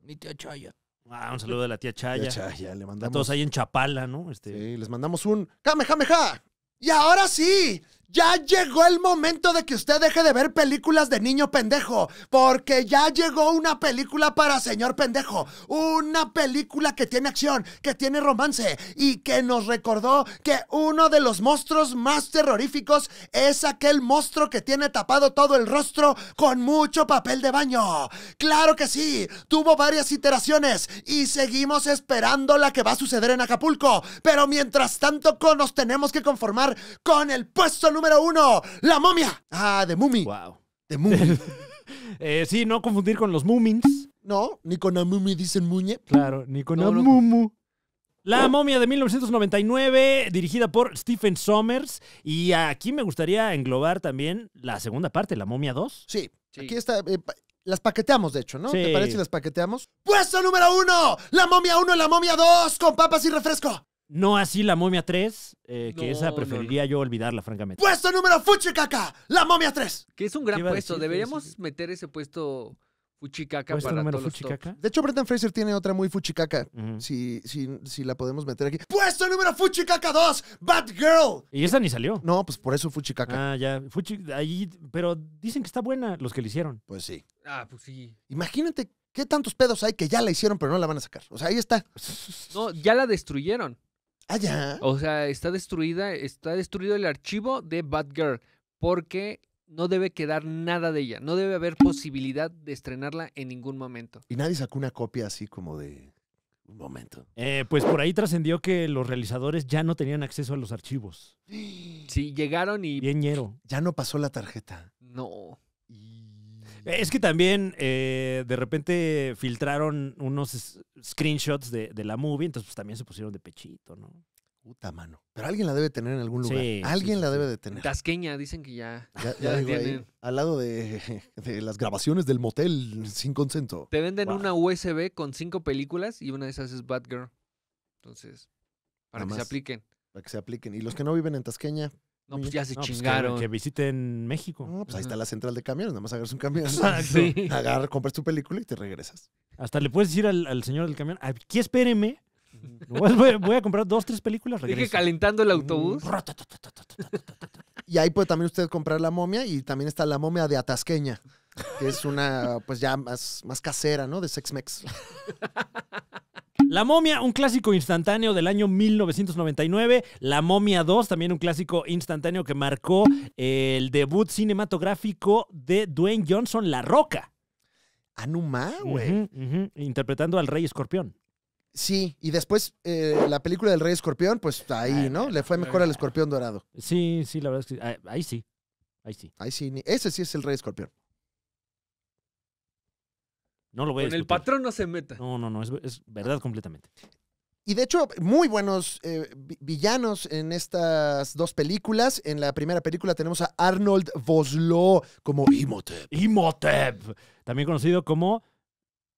Mi tía Chaya. Ah, un saludo de la tía Chaya. Tía Chaya le mandamos. todos ahí en Chapala, ¿no? Este... Sí, les mandamos un ¡Kamehameha! ¡Y ahora sí! Ya llegó el momento de que usted deje de ver películas de niño pendejo, porque ya llegó una película para señor pendejo, una película que tiene acción, que tiene romance y que nos recordó que uno de los monstruos más terroríficos es aquel monstruo que tiene tapado todo el rostro con mucho papel de baño. Claro que sí, tuvo varias iteraciones y seguimos esperando la que va a suceder en Acapulco, pero mientras tanto nos tenemos que conformar con el puesto número uno, La Momia. Ah, de Mumi. Wow. De Mumi. Eh, sí, no confundir con los Moomins. No, ni con mummy dicen Muñe. Claro, ni con la Mumu. La momia de 1999, dirigida por Stephen Sommers. Y aquí me gustaría englobar también la segunda parte, La momia 2. Sí, aquí está. Eh, las paqueteamos, de hecho, ¿no? ¿Te parece si las paqueteamos? Puesto número uno, La momia 1, La momia 2, con papas y refresco. No así la momia 3, eh, que esa preferiría yo olvidarla, francamente. Puesto número Fuchicaca, la momia 3. Que es un gran puesto. Deberíamos meter ese puesto Fuchicaca ¿Puesto para todos De hecho, Brendan Fraser tiene otra muy Fuchicaca. si, la podemos meter aquí. Puesto número Fuchicaca 2, ¡Bad girl! Y esa ni salió. No, pues por eso Fuchicaca. Ah, ya. ahí, pero dicen que está buena los que la hicieron. Pues sí. Ah, pues sí. Imagínate qué tantos pedos hay que ya la hicieron, pero no la van a sacar. O sea, ahí está. No, ya la destruyeron. Ah, o sea, está destruida, está destruido el archivo de Girl porque no debe quedar nada de ella, no debe haber posibilidad de estrenarla en ningún momento. Y nadie sacó una copia así como de un momento. Eh, pues por ahí trascendió que los realizadores ya no tenían acceso a los archivos. Sí, llegaron y... Bien Ya no pasó la tarjeta. No. Es que también eh, de repente filtraron unos screenshots de, la movie, entonces pues, también se pusieron de pechito, ¿no? Puta mano. Pero alguien la debe tener en algún lugar. alguien la debe de tener. Tasqueña, dicen que ya. al lado de, las grabaciones del motel sin consenso. Te venden una USB con cinco películas y una de esas es Bad Girl. Entonces, para que se apliquen. Para que se apliquen. Y los que no viven en Tasqueña, no, pues ya se chingaron. que, visiten México. No, pues ahí está la central de camiones, nada más agarras un camión. Agarras, compras tu película y te regresas. Hasta le puedes decir al, señor del camión, aquí espéreme. Voy, a comprar dos, tres películas. Regreso. calentando el autobús. y ahí puede también usted comprar la momia y también está la momia de Atasqueña que es una, pues ya más, más casera, ¿no? De Sex Mex. La momia, un clásico instantáneo del año 1999. La momia 2, también un clásico instantáneo que marcó eh, el debut cinematográfico de Dwayne Johnson, La Roca. Anuma, güey. Interpretando al rey escorpión. Sí, y después eh, la película del Rey Escorpión, pues ahí, ah, ¿no? Le fue mejor al Escorpión Dorado. Sí, sí, la verdad es que ah, sí. Ahí sí. Ahí sí, ese sí es el Rey Escorpión. No lo Con el patrón no se meta. No, no, no, es, verdad completamente. Y de hecho, muy buenos eh, villanos en estas dos películas. En la primera película tenemos a Arnold Vosloo como Imhotep. Imhotep, también conocido como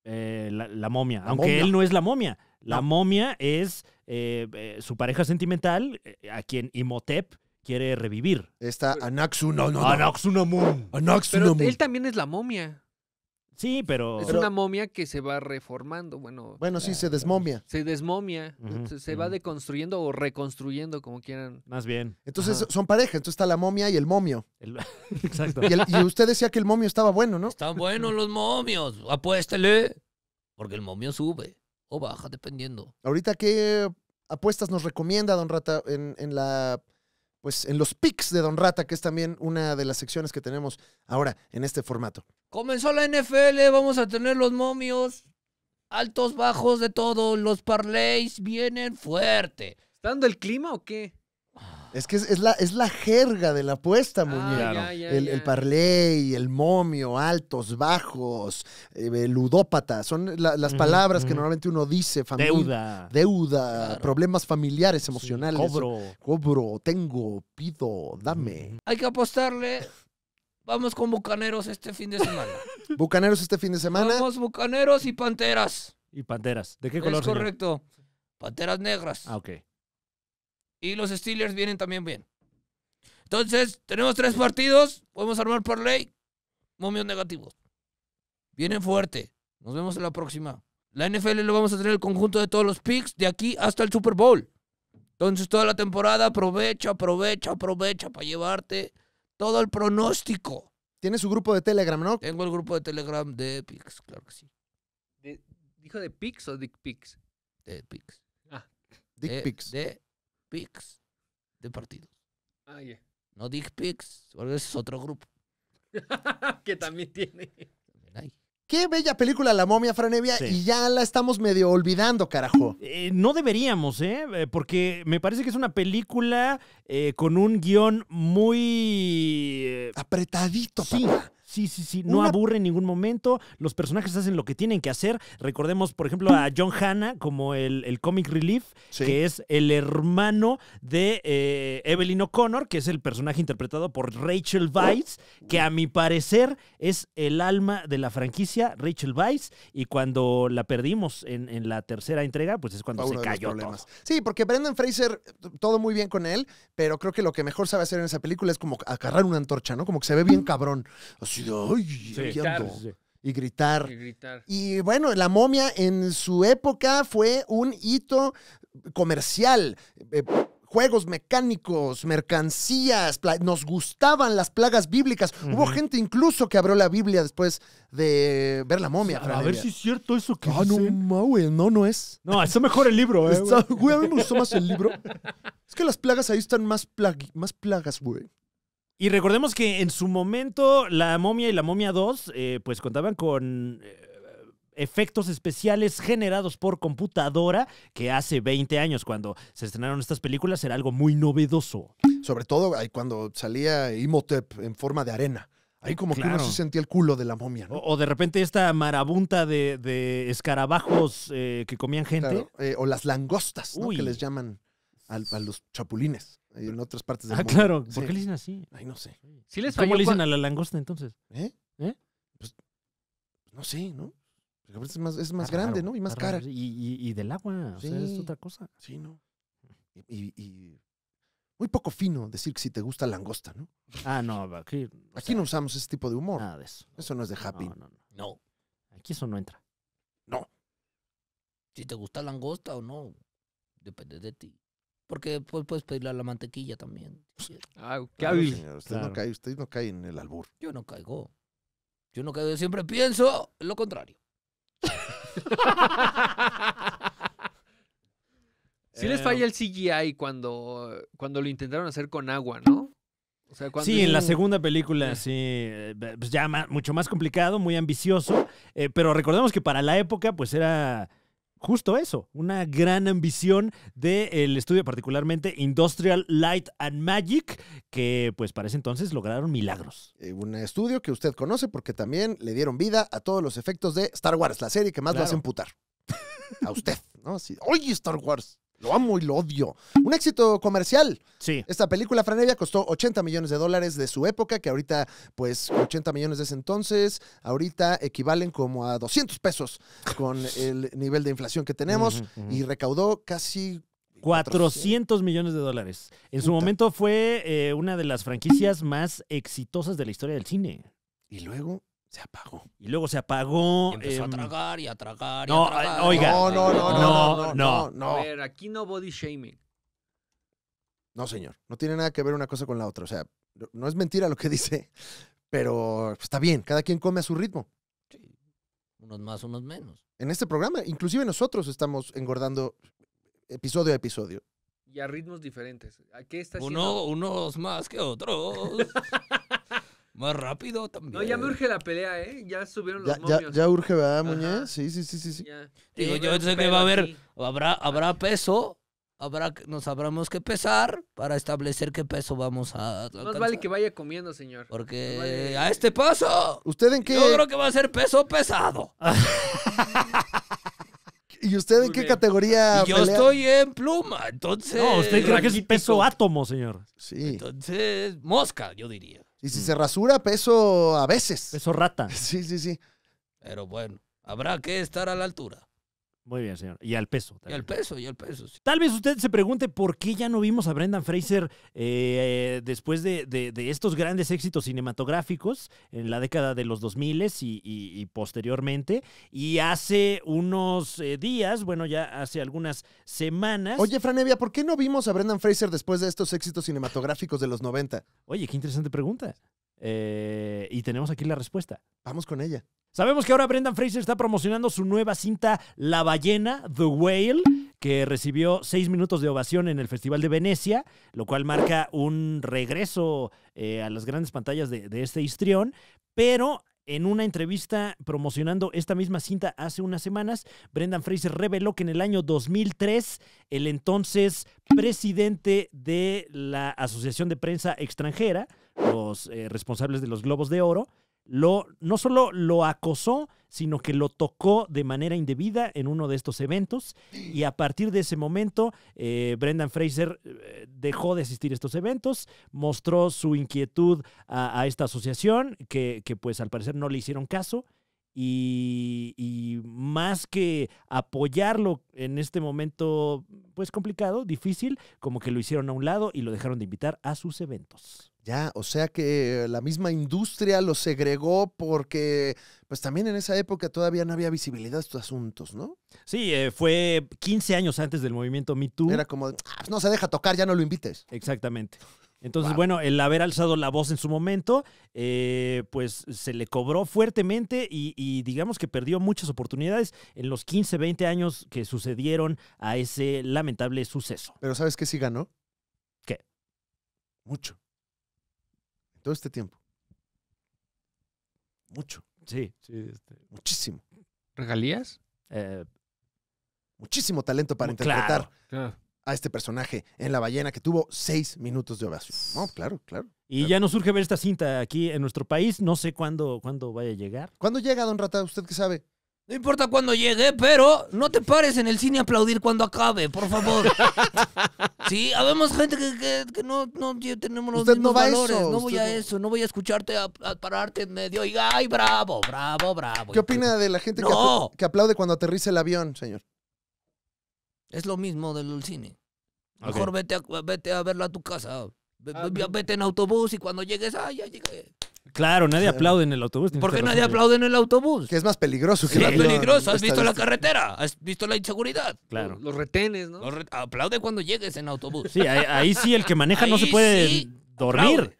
eh, la, momia. Aunque él no es la momia. La momia es eh, su pareja sentimental a quien Imhotep quiere revivir. Está Anaxunamun. Anaxunamun. Anaxunamun. él también es la momia. Sí, pero... Es una momia que se va reformando, bueno... Bueno, sí, ah, se desmomia. Se desmomia, se, va deconstruyendo o reconstruyendo, como quieran. Más bien. Entonces son pareja, entonces está la momia y el momio. Exacto. Y, usted decía que el momio estaba bueno, ¿no? Están buenos los momios, apuéstele, porque el momio sube o baja, dependiendo. Ahorita, ¿qué apuestas nos recomienda, don Rata, en, en la pues en los pics de Don Rata, que es también una de las secciones que tenemos ahora en este formato. Comenzó la NFL, vamos a tener los momios, altos, bajos, de todo, los parlays vienen fuerte. Estando el clima o qué? Es que es, la, es la jerga de la apuesta, ah, Claro. el, el parley, el momio, altos, bajos, eh, ludópatas. ludópata. Son las palabras que normalmente uno dice. deuda. Deuda, problemas familiares, emocionales. cobro. Cobro, tengo, pido, dame. Hay que apostarle Vamos con Bucaneros este fin de semana. Bucaneros este fin de semana. Vamos Bucaneros y Panteras. Y Panteras. ¿De qué color? Es correcto. Panteras negras. Ah, ok. Y los Steelers vienen también bien. Entonces, tenemos tres partidos. Podemos armar por ley. Momios negativos. Vienen fuerte. Nos vemos en la próxima. La NFL lo vamos a tener el conjunto de todos los picks de aquí hasta el Super Bowl. Entonces, toda la temporada, aprovecha, aprovecha, aprovecha para llevarte todo el pronóstico. Tiene su grupo de Telegram, ¿no? Tengo el grupo de Telegram de picks, claro que sí. ¿Dijo de picks o dick Picks? De picks. Ah. Dick eh, de, De pics de partidos. Ah, No dig pics, es otro grupo. que también tiene. Qué bella película La momia, Franevia, y ya la estamos medio olvidando, carajo. Eh, no deberíamos, ¿eh? ¿eh? Porque me parece que es una película eh, con un guión muy... Apretadito, sí. Sí, sí, sí. No aburre en ningún momento. Los personajes hacen lo que tienen que hacer. Recordemos, por ejemplo, a John Hanna como el, el Comic Relief, que es el hermano de eh, Evelyn O'Connor, que es el personaje interpretado por Rachel Weisz, que a mi parecer es el alma de la franquicia, Rachel Weisz. Y cuando la perdimos en, en la tercera entrega, pues es cuando se cayó todo. Sí, porque Brendan Fraser, todo muy bien con él, pero creo que lo que mejor sabe hacer en esa película es como agarrar una antorcha, ¿no? Como que se ve bien cabrón. Y gritar. y gritar. Y bueno, la momia en su época fue un hito comercial. Eh, juegos mecánicos, mercancías, nos gustaban las plagas bíblicas. Hubo gente incluso que abrió la Biblia después de ver la momia. a ver si es cierto eso que Ah, no, no, no es. No, es mejor el libro, eh, güey, a mí me gustó más el libro. Es que las plagas ahí están más, más plagas, güey. Y recordemos que en su momento La Momia y La Momia 2 eh, pues contaban con eh, efectos especiales generados por computadora que hace 20 años cuando se estrenaron estas películas era algo muy novedoso. Sobre todo cuando salía Imhotep en forma de arena. Ahí como que uno se sentía el culo de la momia, O, de repente esta marabunta de, escarabajos eh, que comían gente. o las langostas, Que les llaman a los chapulines en otras partes del ah, mundo. Ah, claro. ¿Por qué le dicen así? Ay, no sé. ¿Cómo le dicen a la langosta entonces? ¿Eh? ¿Eh? ¿Eh? Pues, no sé, ¿no? es más, es más grande, ¿no? Y más cara. Y, del agua, sí. o sea, es otra cosa. Sí, ¿no? Y, muy poco fino decir que si te gusta langosta, ¿no? Ah, no, aquí. Aquí no usamos ese tipo de humor. Nada de eso. Eso no es de happy. No, no. Aquí eso no entra. No. Si te gusta langosta o no, depende de ti. Porque puedes pedirle a la mantequilla también. Ah, qué ah, usted, no cae, en el albur. Yo no caigo. Yo no caigo. siempre pienso lo contrario. si les falla el CGI cuando, cuando lo intentaron hacer con agua, ¿no? O sí, en la segunda película, sí, eh, pues ya mucho más complicado, muy ambicioso, eh, pero recordemos que para la época pues era justo eso, una gran ambición del estudio, particularmente Industrial Light and Magic, que pues para ese entonces lograron milagros. Eh, un estudio que usted conoce porque también le dieron vida a todos los efectos de Star Wars, la serie que más va lo hace emputar. A usted, ¿no? Sí. Oye, Star Wars. Lo amo y lo odio. Un éxito comercial. Sí. Esta película, Franevia, costó 80 millones de dólares de su época, que ahorita, pues, 80 millones de ese entonces, ahorita equivalen como a 200 pesos con el nivel de inflación que tenemos y recaudó casi 400 millones de dólares. En su momento fue eh, una de las franquicias más exitosas de la historia del cine. Y luego se apagó. Y luego se apagó. empezó em, a tragar y a tragar. No, oiga. No, no, no, no, no, no. A ver, aquí no body shaming. No, señor. No tiene nada que ver una cosa con la otra. O sea, no es mentira lo que dice, pero está bien. Cada quien come a su ritmo. Sí. Unos más, unos menos. En este programa, inclusive nosotros estamos engordando episodio a episodio. Y a ritmos diferentes. ¿A qué está Uno, unos más que otros. más rápido también. No, ya me urge la pelea, ¿eh? Ya subieron los ya, Ya, ya urge, ¿verdad, Muñez? Sí, sí, sí, sí. sí. Digo, yo sé que va a haber, habrá, habrá peso, habrá, nos habremos que pesar para establecer qué peso vamos a alcanzar. Más vale que vaya comiendo, señor. Porque a este paso. ¿Usted en qué? Yo creo que va a ser peso pesado. ¿Y usted en qué categoría? yo estoy en pluma, entonces. No, usted cree que es peso átomo, señor. Sí. Entonces, mosca, yo diría. Y si mm. se rasura, peso a veces. Peso rata. Sí, sí, sí. Pero bueno, habrá que estar a la altura. Muy bien, señor. Y al peso. Y al peso, y al peso. Tal vez usted se pregunte por qué ya no vimos a Brendan Fraser eh, después de, estos grandes éxitos cinematográficos en la década de los 2000 y, posteriormente. Y hace unos eh, días, bueno, ya hace algunas semanas. Oye, Franevia, ¿por qué no vimos a Brendan Fraser después de estos éxitos cinematográficos de los 90? Oye, qué interesante pregunta. Eh, y tenemos aquí la respuesta. Vamos con ella. Sabemos que ahora Brendan Fraser está promocionando su nueva cinta La ballena, The Whale, que recibió seis minutos de ovación en el Festival de Venecia, lo cual marca un regreso eh, a las grandes pantallas de, de este histrión. Pero en una entrevista promocionando esta misma cinta hace unas semanas, Brendan Fraser reveló que en el año 2003 el entonces presidente de la Asociación de Prensa Extranjera, los eh, responsables de los Globos de Oro, lo, no solo lo acosó, sino que lo tocó de manera indebida en uno de estos eventos. Y a partir de ese momento, eh, Brendan Fraser eh, dejó de asistir a estos eventos, mostró su inquietud a, esta asociación, que, que, pues al parecer no le hicieron caso. Y, más que apoyarlo en este momento, pues complicado, difícil, como que lo hicieron a un lado y lo dejaron de invitar a sus eventos. Ya, o sea que la misma industria lo segregó porque, pues también en esa época todavía no había visibilidad de estos asuntos, ¿no? Sí, eh, fue 15 años antes del movimiento Me Too. Era como, ah, pues, no se deja tocar, ya no lo invites. Exactamente. Entonces, bueno, el haber alzado la voz en su momento, eh, pues se le cobró fuertemente y, digamos que perdió muchas oportunidades en los 15, 20 años que sucedieron a ese lamentable suceso. Pero ¿sabes qué sí ganó? ¿Qué? Mucho. En todo este tiempo. Mucho. Sí, sí. Este, Muchísimo. ¿Regalías? Eh. Muchísimo talento para interpretar. Claro a este personaje en La Ballena que tuvo seis minutos de ovación. No, claro, claro. Y ya nos surge ver esta cinta aquí en nuestro país. No sé cuándo, cuándo vaya a llegar. ¿Cuándo llega, don Rata? ¿Usted qué sabe? No importa cuándo llegue, pero no te pares en el cine a aplaudir cuando acabe, por favor. sí, habemos gente que, no, tenemos los Usted no va Eso. No voy a eso, no voy a escucharte a, pararte en medio y ay, bravo, bravo, bravo. ¿Qué opina de la gente que, que aplaude cuando aterriza el avión, señor? Es lo mismo del cine. Mejor vete, a, vete a verlo a tu casa. Ah, vete, en autobús y cuando llegues, ah, ya llegué. Claro, nadie aplaude en el autobús. ¿Por qué nadie aplaude en el autobús? Que es más peligroso que Es peligroso. Has visto la carretera, has visto la inseguridad. Claro. Los retenes, ¿no? aplaude cuando llegues en autobús. Sí, ahí, sí el que maneja no se puede dormir.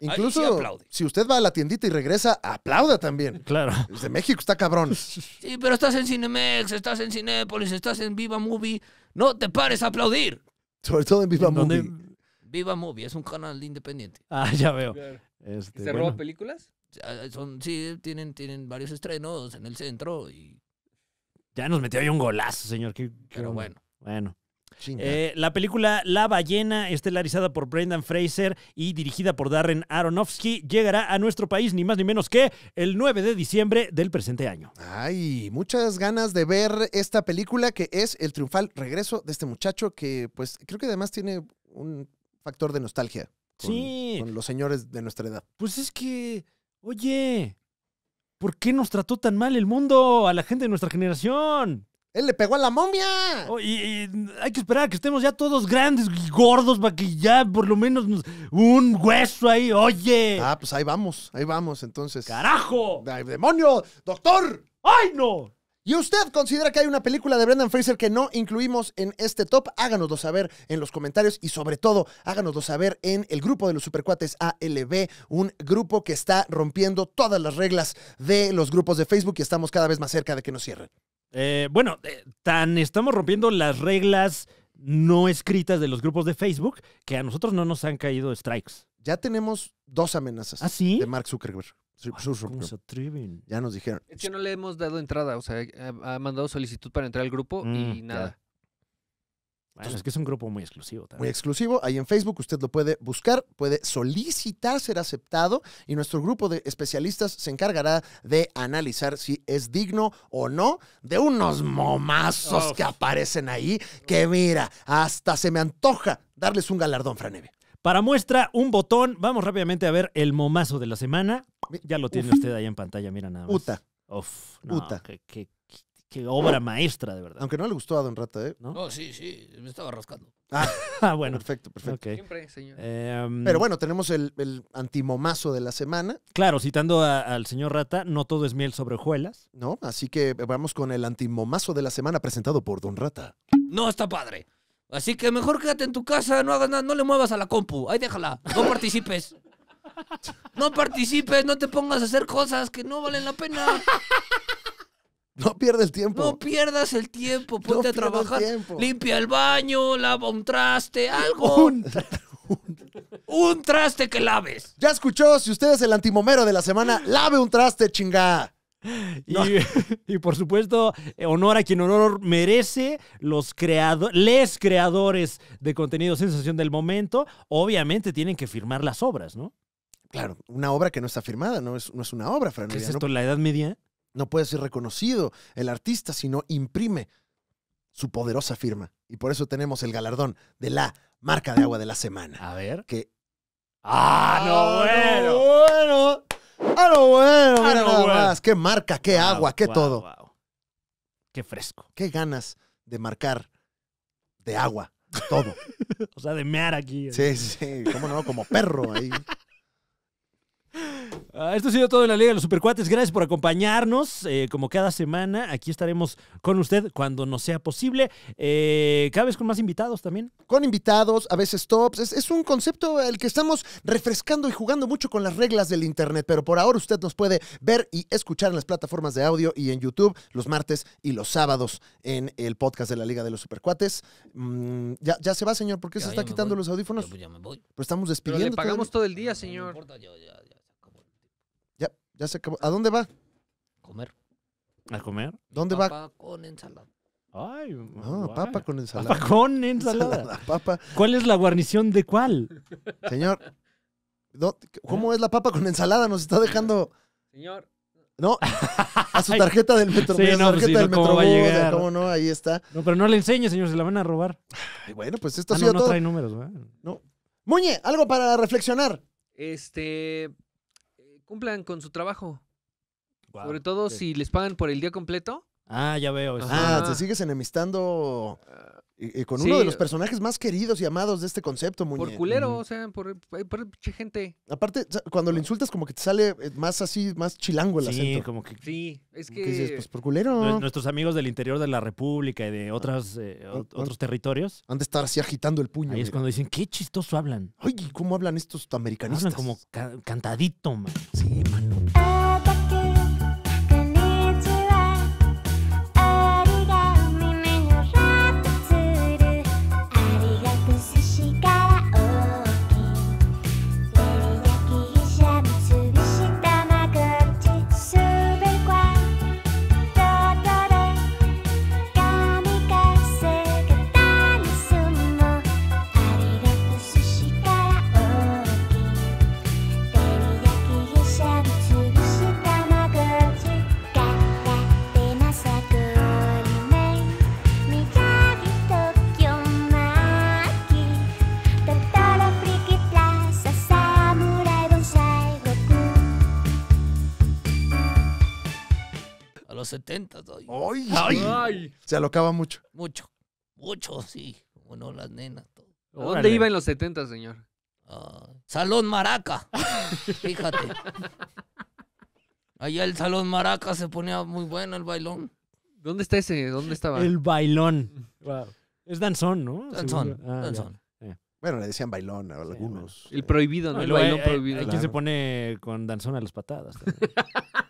Incluso si usted va a la tiendita y regresa, aplauda también. Claro. Desde México está cabrón. Sí, pero estás en Cinemex, estás en Cinépolis, estás en Viva Movie. No te pares a aplaudir. Sobre todo en Viva Movie. Viva Movie, es un canal independiente. Ah, ya veo. ¿Se este, roba películas? Son, sí, tienen, tienen varios estrenos en el centro y. Ya nos metió ahí un golazo, señor. Pero bueno. Bueno. Eh, la película La Ballena, estelarizada por Brendan Fraser y dirigida por Darren Aronofsky, llegará a nuestro país ni más ni menos que el 9 de diciembre del presente año. Ay, muchas ganas de ver esta película que es el triunfal regreso de este muchacho que pues creo que además tiene un factor de nostalgia. Con los señores de nuestra edad. Pues es que, oye, ¿por qué nos trató tan mal el mundo a la gente de nuestra generación? Él le pegó a la momia. Oh, y, hay que esperar a que estemos ya todos grandes y gordos para que ya por lo menos un hueso ahí, oye. Ah, pues ahí vamos, ahí vamos entonces. ¡Carajo! demonio! ¡Doctor! ¡Ay, no! ¿Y usted considera que hay una película de Brendan Fraser que no incluimos en este top? Háganoslo saber en los comentarios y sobre todo háganoslo saber en el grupo de los supercuates ALB, un grupo que está rompiendo todas las reglas de los grupos de Facebook y estamos cada vez más cerca de que nos cierren. Eh, bueno, eh, tan estamos rompiendo las reglas no escritas de los grupos de Facebook que a nosotros no nos han caído strikes. Ya tenemos dos amenazas ¿Ah, de Mark Zuckerberg. Ya nos dijeron. Es que no le hemos dado entrada, o sea, ha mandado solicitud para entrar al grupo mm, y nada. Entonces, es que es un grupo muy exclusivo también. Muy exclusivo. Ahí en Facebook usted lo puede buscar, puede solicitar ser aceptado y nuestro grupo de especialistas se encargará de analizar si es digno o no de unos momazos que aparecen ahí que mira, hasta se me antoja darles un galardón, Franeve. Para muestra, un botón. Vamos rápidamente a ver el momazo de la semana. Ya lo tiene usted ahí en pantalla, mira nada más. Uta. Uf, Uta qué obra maestra, de verdad. Aunque no le gustó a Don Rata, ¿eh? No, oh, sí, sí, me estaba rascando. Ah, ah bueno. Perfecto, perfecto. Siempre, señor. Em, Pero bueno, tenemos el, el, antimomazo de la semana. Claro, citando al señor Rata, no todo es miel sobre hojuelas. No, así que vamos con el antimomazo de la semana presentado por Don Rata. No, está padre. Así que mejor quédate en tu casa, no hagas nada, no le muevas a la compu. Ahí déjala, no participes. No participes, no te pongas a hacer cosas que no valen la pena. No pierdas el tiempo. No pierdas el tiempo, ponte a trabajar. Limpia el baño, lava un traste, algo. Un, traste que laves. Ya escuchó, si usted es el antimomero de la semana, lave un traste, chinga. Y, por supuesto, eh, honor a quien honor merece, los creadores, les creadores de contenido sensación del momento, obviamente tienen que firmar las obras, ¿no? Claro, una obra que no está firmada, no es, no es una obra, Fran. ¿Qué es esto, la Edad Media? No puede ser reconocido el artista si no imprime su poderosa firma. Y por eso tenemos el galardón de la marca de agua de la semana. A ver. Que. ¡Ah, lo ah, bueno! ¡Ah, no, bueno! Ah, bueno. ¡Qué marca, qué agua, qué todo! ¡Qué fresco! ¡Qué ganas de marcar de agua todo! o sea, de mear aquí. Sí, sí, cómo no, como perro ahí. Ah, esto ha sido todo en la Liga de los Supercuates. Gracias por acompañarnos. Eh, como cada semana, aquí estaremos con usted cuando nos sea posible. Eh, cada vez con más invitados también. Con invitados, a veces tops. Es, un concepto el que estamos refrescando y jugando mucho con las reglas del Internet. Pero por ahora usted nos puede ver y escuchar en las plataformas de audio y en YouTube los martes y los sábados en el podcast de la Liga de los Supercuates. Mm, ya, se va, señor. ¿Por qué se está quitando los audífonos? Pues ya me voy. Pero estamos despidiendo. le pagamos todo el día, señor. Ya se acabó. ¿A dónde va? Comer. ¿A comer? ¿Dónde papa con ensalada. Ay, no, papa con ensalada. Papa con ensalada. Papa. ¿Cuál es la guarnición de cuál? Señor, ¿cómo ¿Eh? es la papa con ensalada? Nos está dejando. Señor. No, a su tarjeta del metro. Sí, no, pues tarjeta no, ¿cómo va a llegar? ¿Cómo no? Ahí está. No, pero no le enseñe, señor, se la van a robar. bueno, pues esto ah, ha sido no, no trae números, ¿verdad? No. Muñe, algo para reflexionar. Este, cumplan con su trabajo. Sobre todo si les pagan por el día completo. Ah, ya veo. Ah, te sigues enemistando eh, con uno de los eh. personajes más queridos y amados de este concepto, Muñe. Por culero, o sea, por, por, gente. Aparte, cuando le insultas, como que te sale eh, más así, más chilango el sí, Como que, sí, es que. pues por culero. Nuestros amigos del interior de la República y de ah. otras, ah, ah. otros territorios. Han de estar así agitando el puño. y es cuando dicen, qué chistoso hablan. Ay, ¿cómo hablan estos americanistas? Hablan como cantadito, man. Sí, mano. 70. Ay. Ay, Se alocaba mucho. Mucho, mucho, sí. Bueno, las nenas. Todo. ¿Dónde iba en los 70, señor? Ah, Salón Maraca. Fíjate. Allá el Salón Maraca se ponía muy bueno el bailón. ¿Dónde está ese? ¿Dónde estaba? El bailón. Es danzón, ¿no? Danzón, ah, danzón. Eh. Bueno, le decían bailón a algunos. El eh. prohibido, ¿no? el bailón eh, prohibido. Hay quien se pone con danzón a las patadas.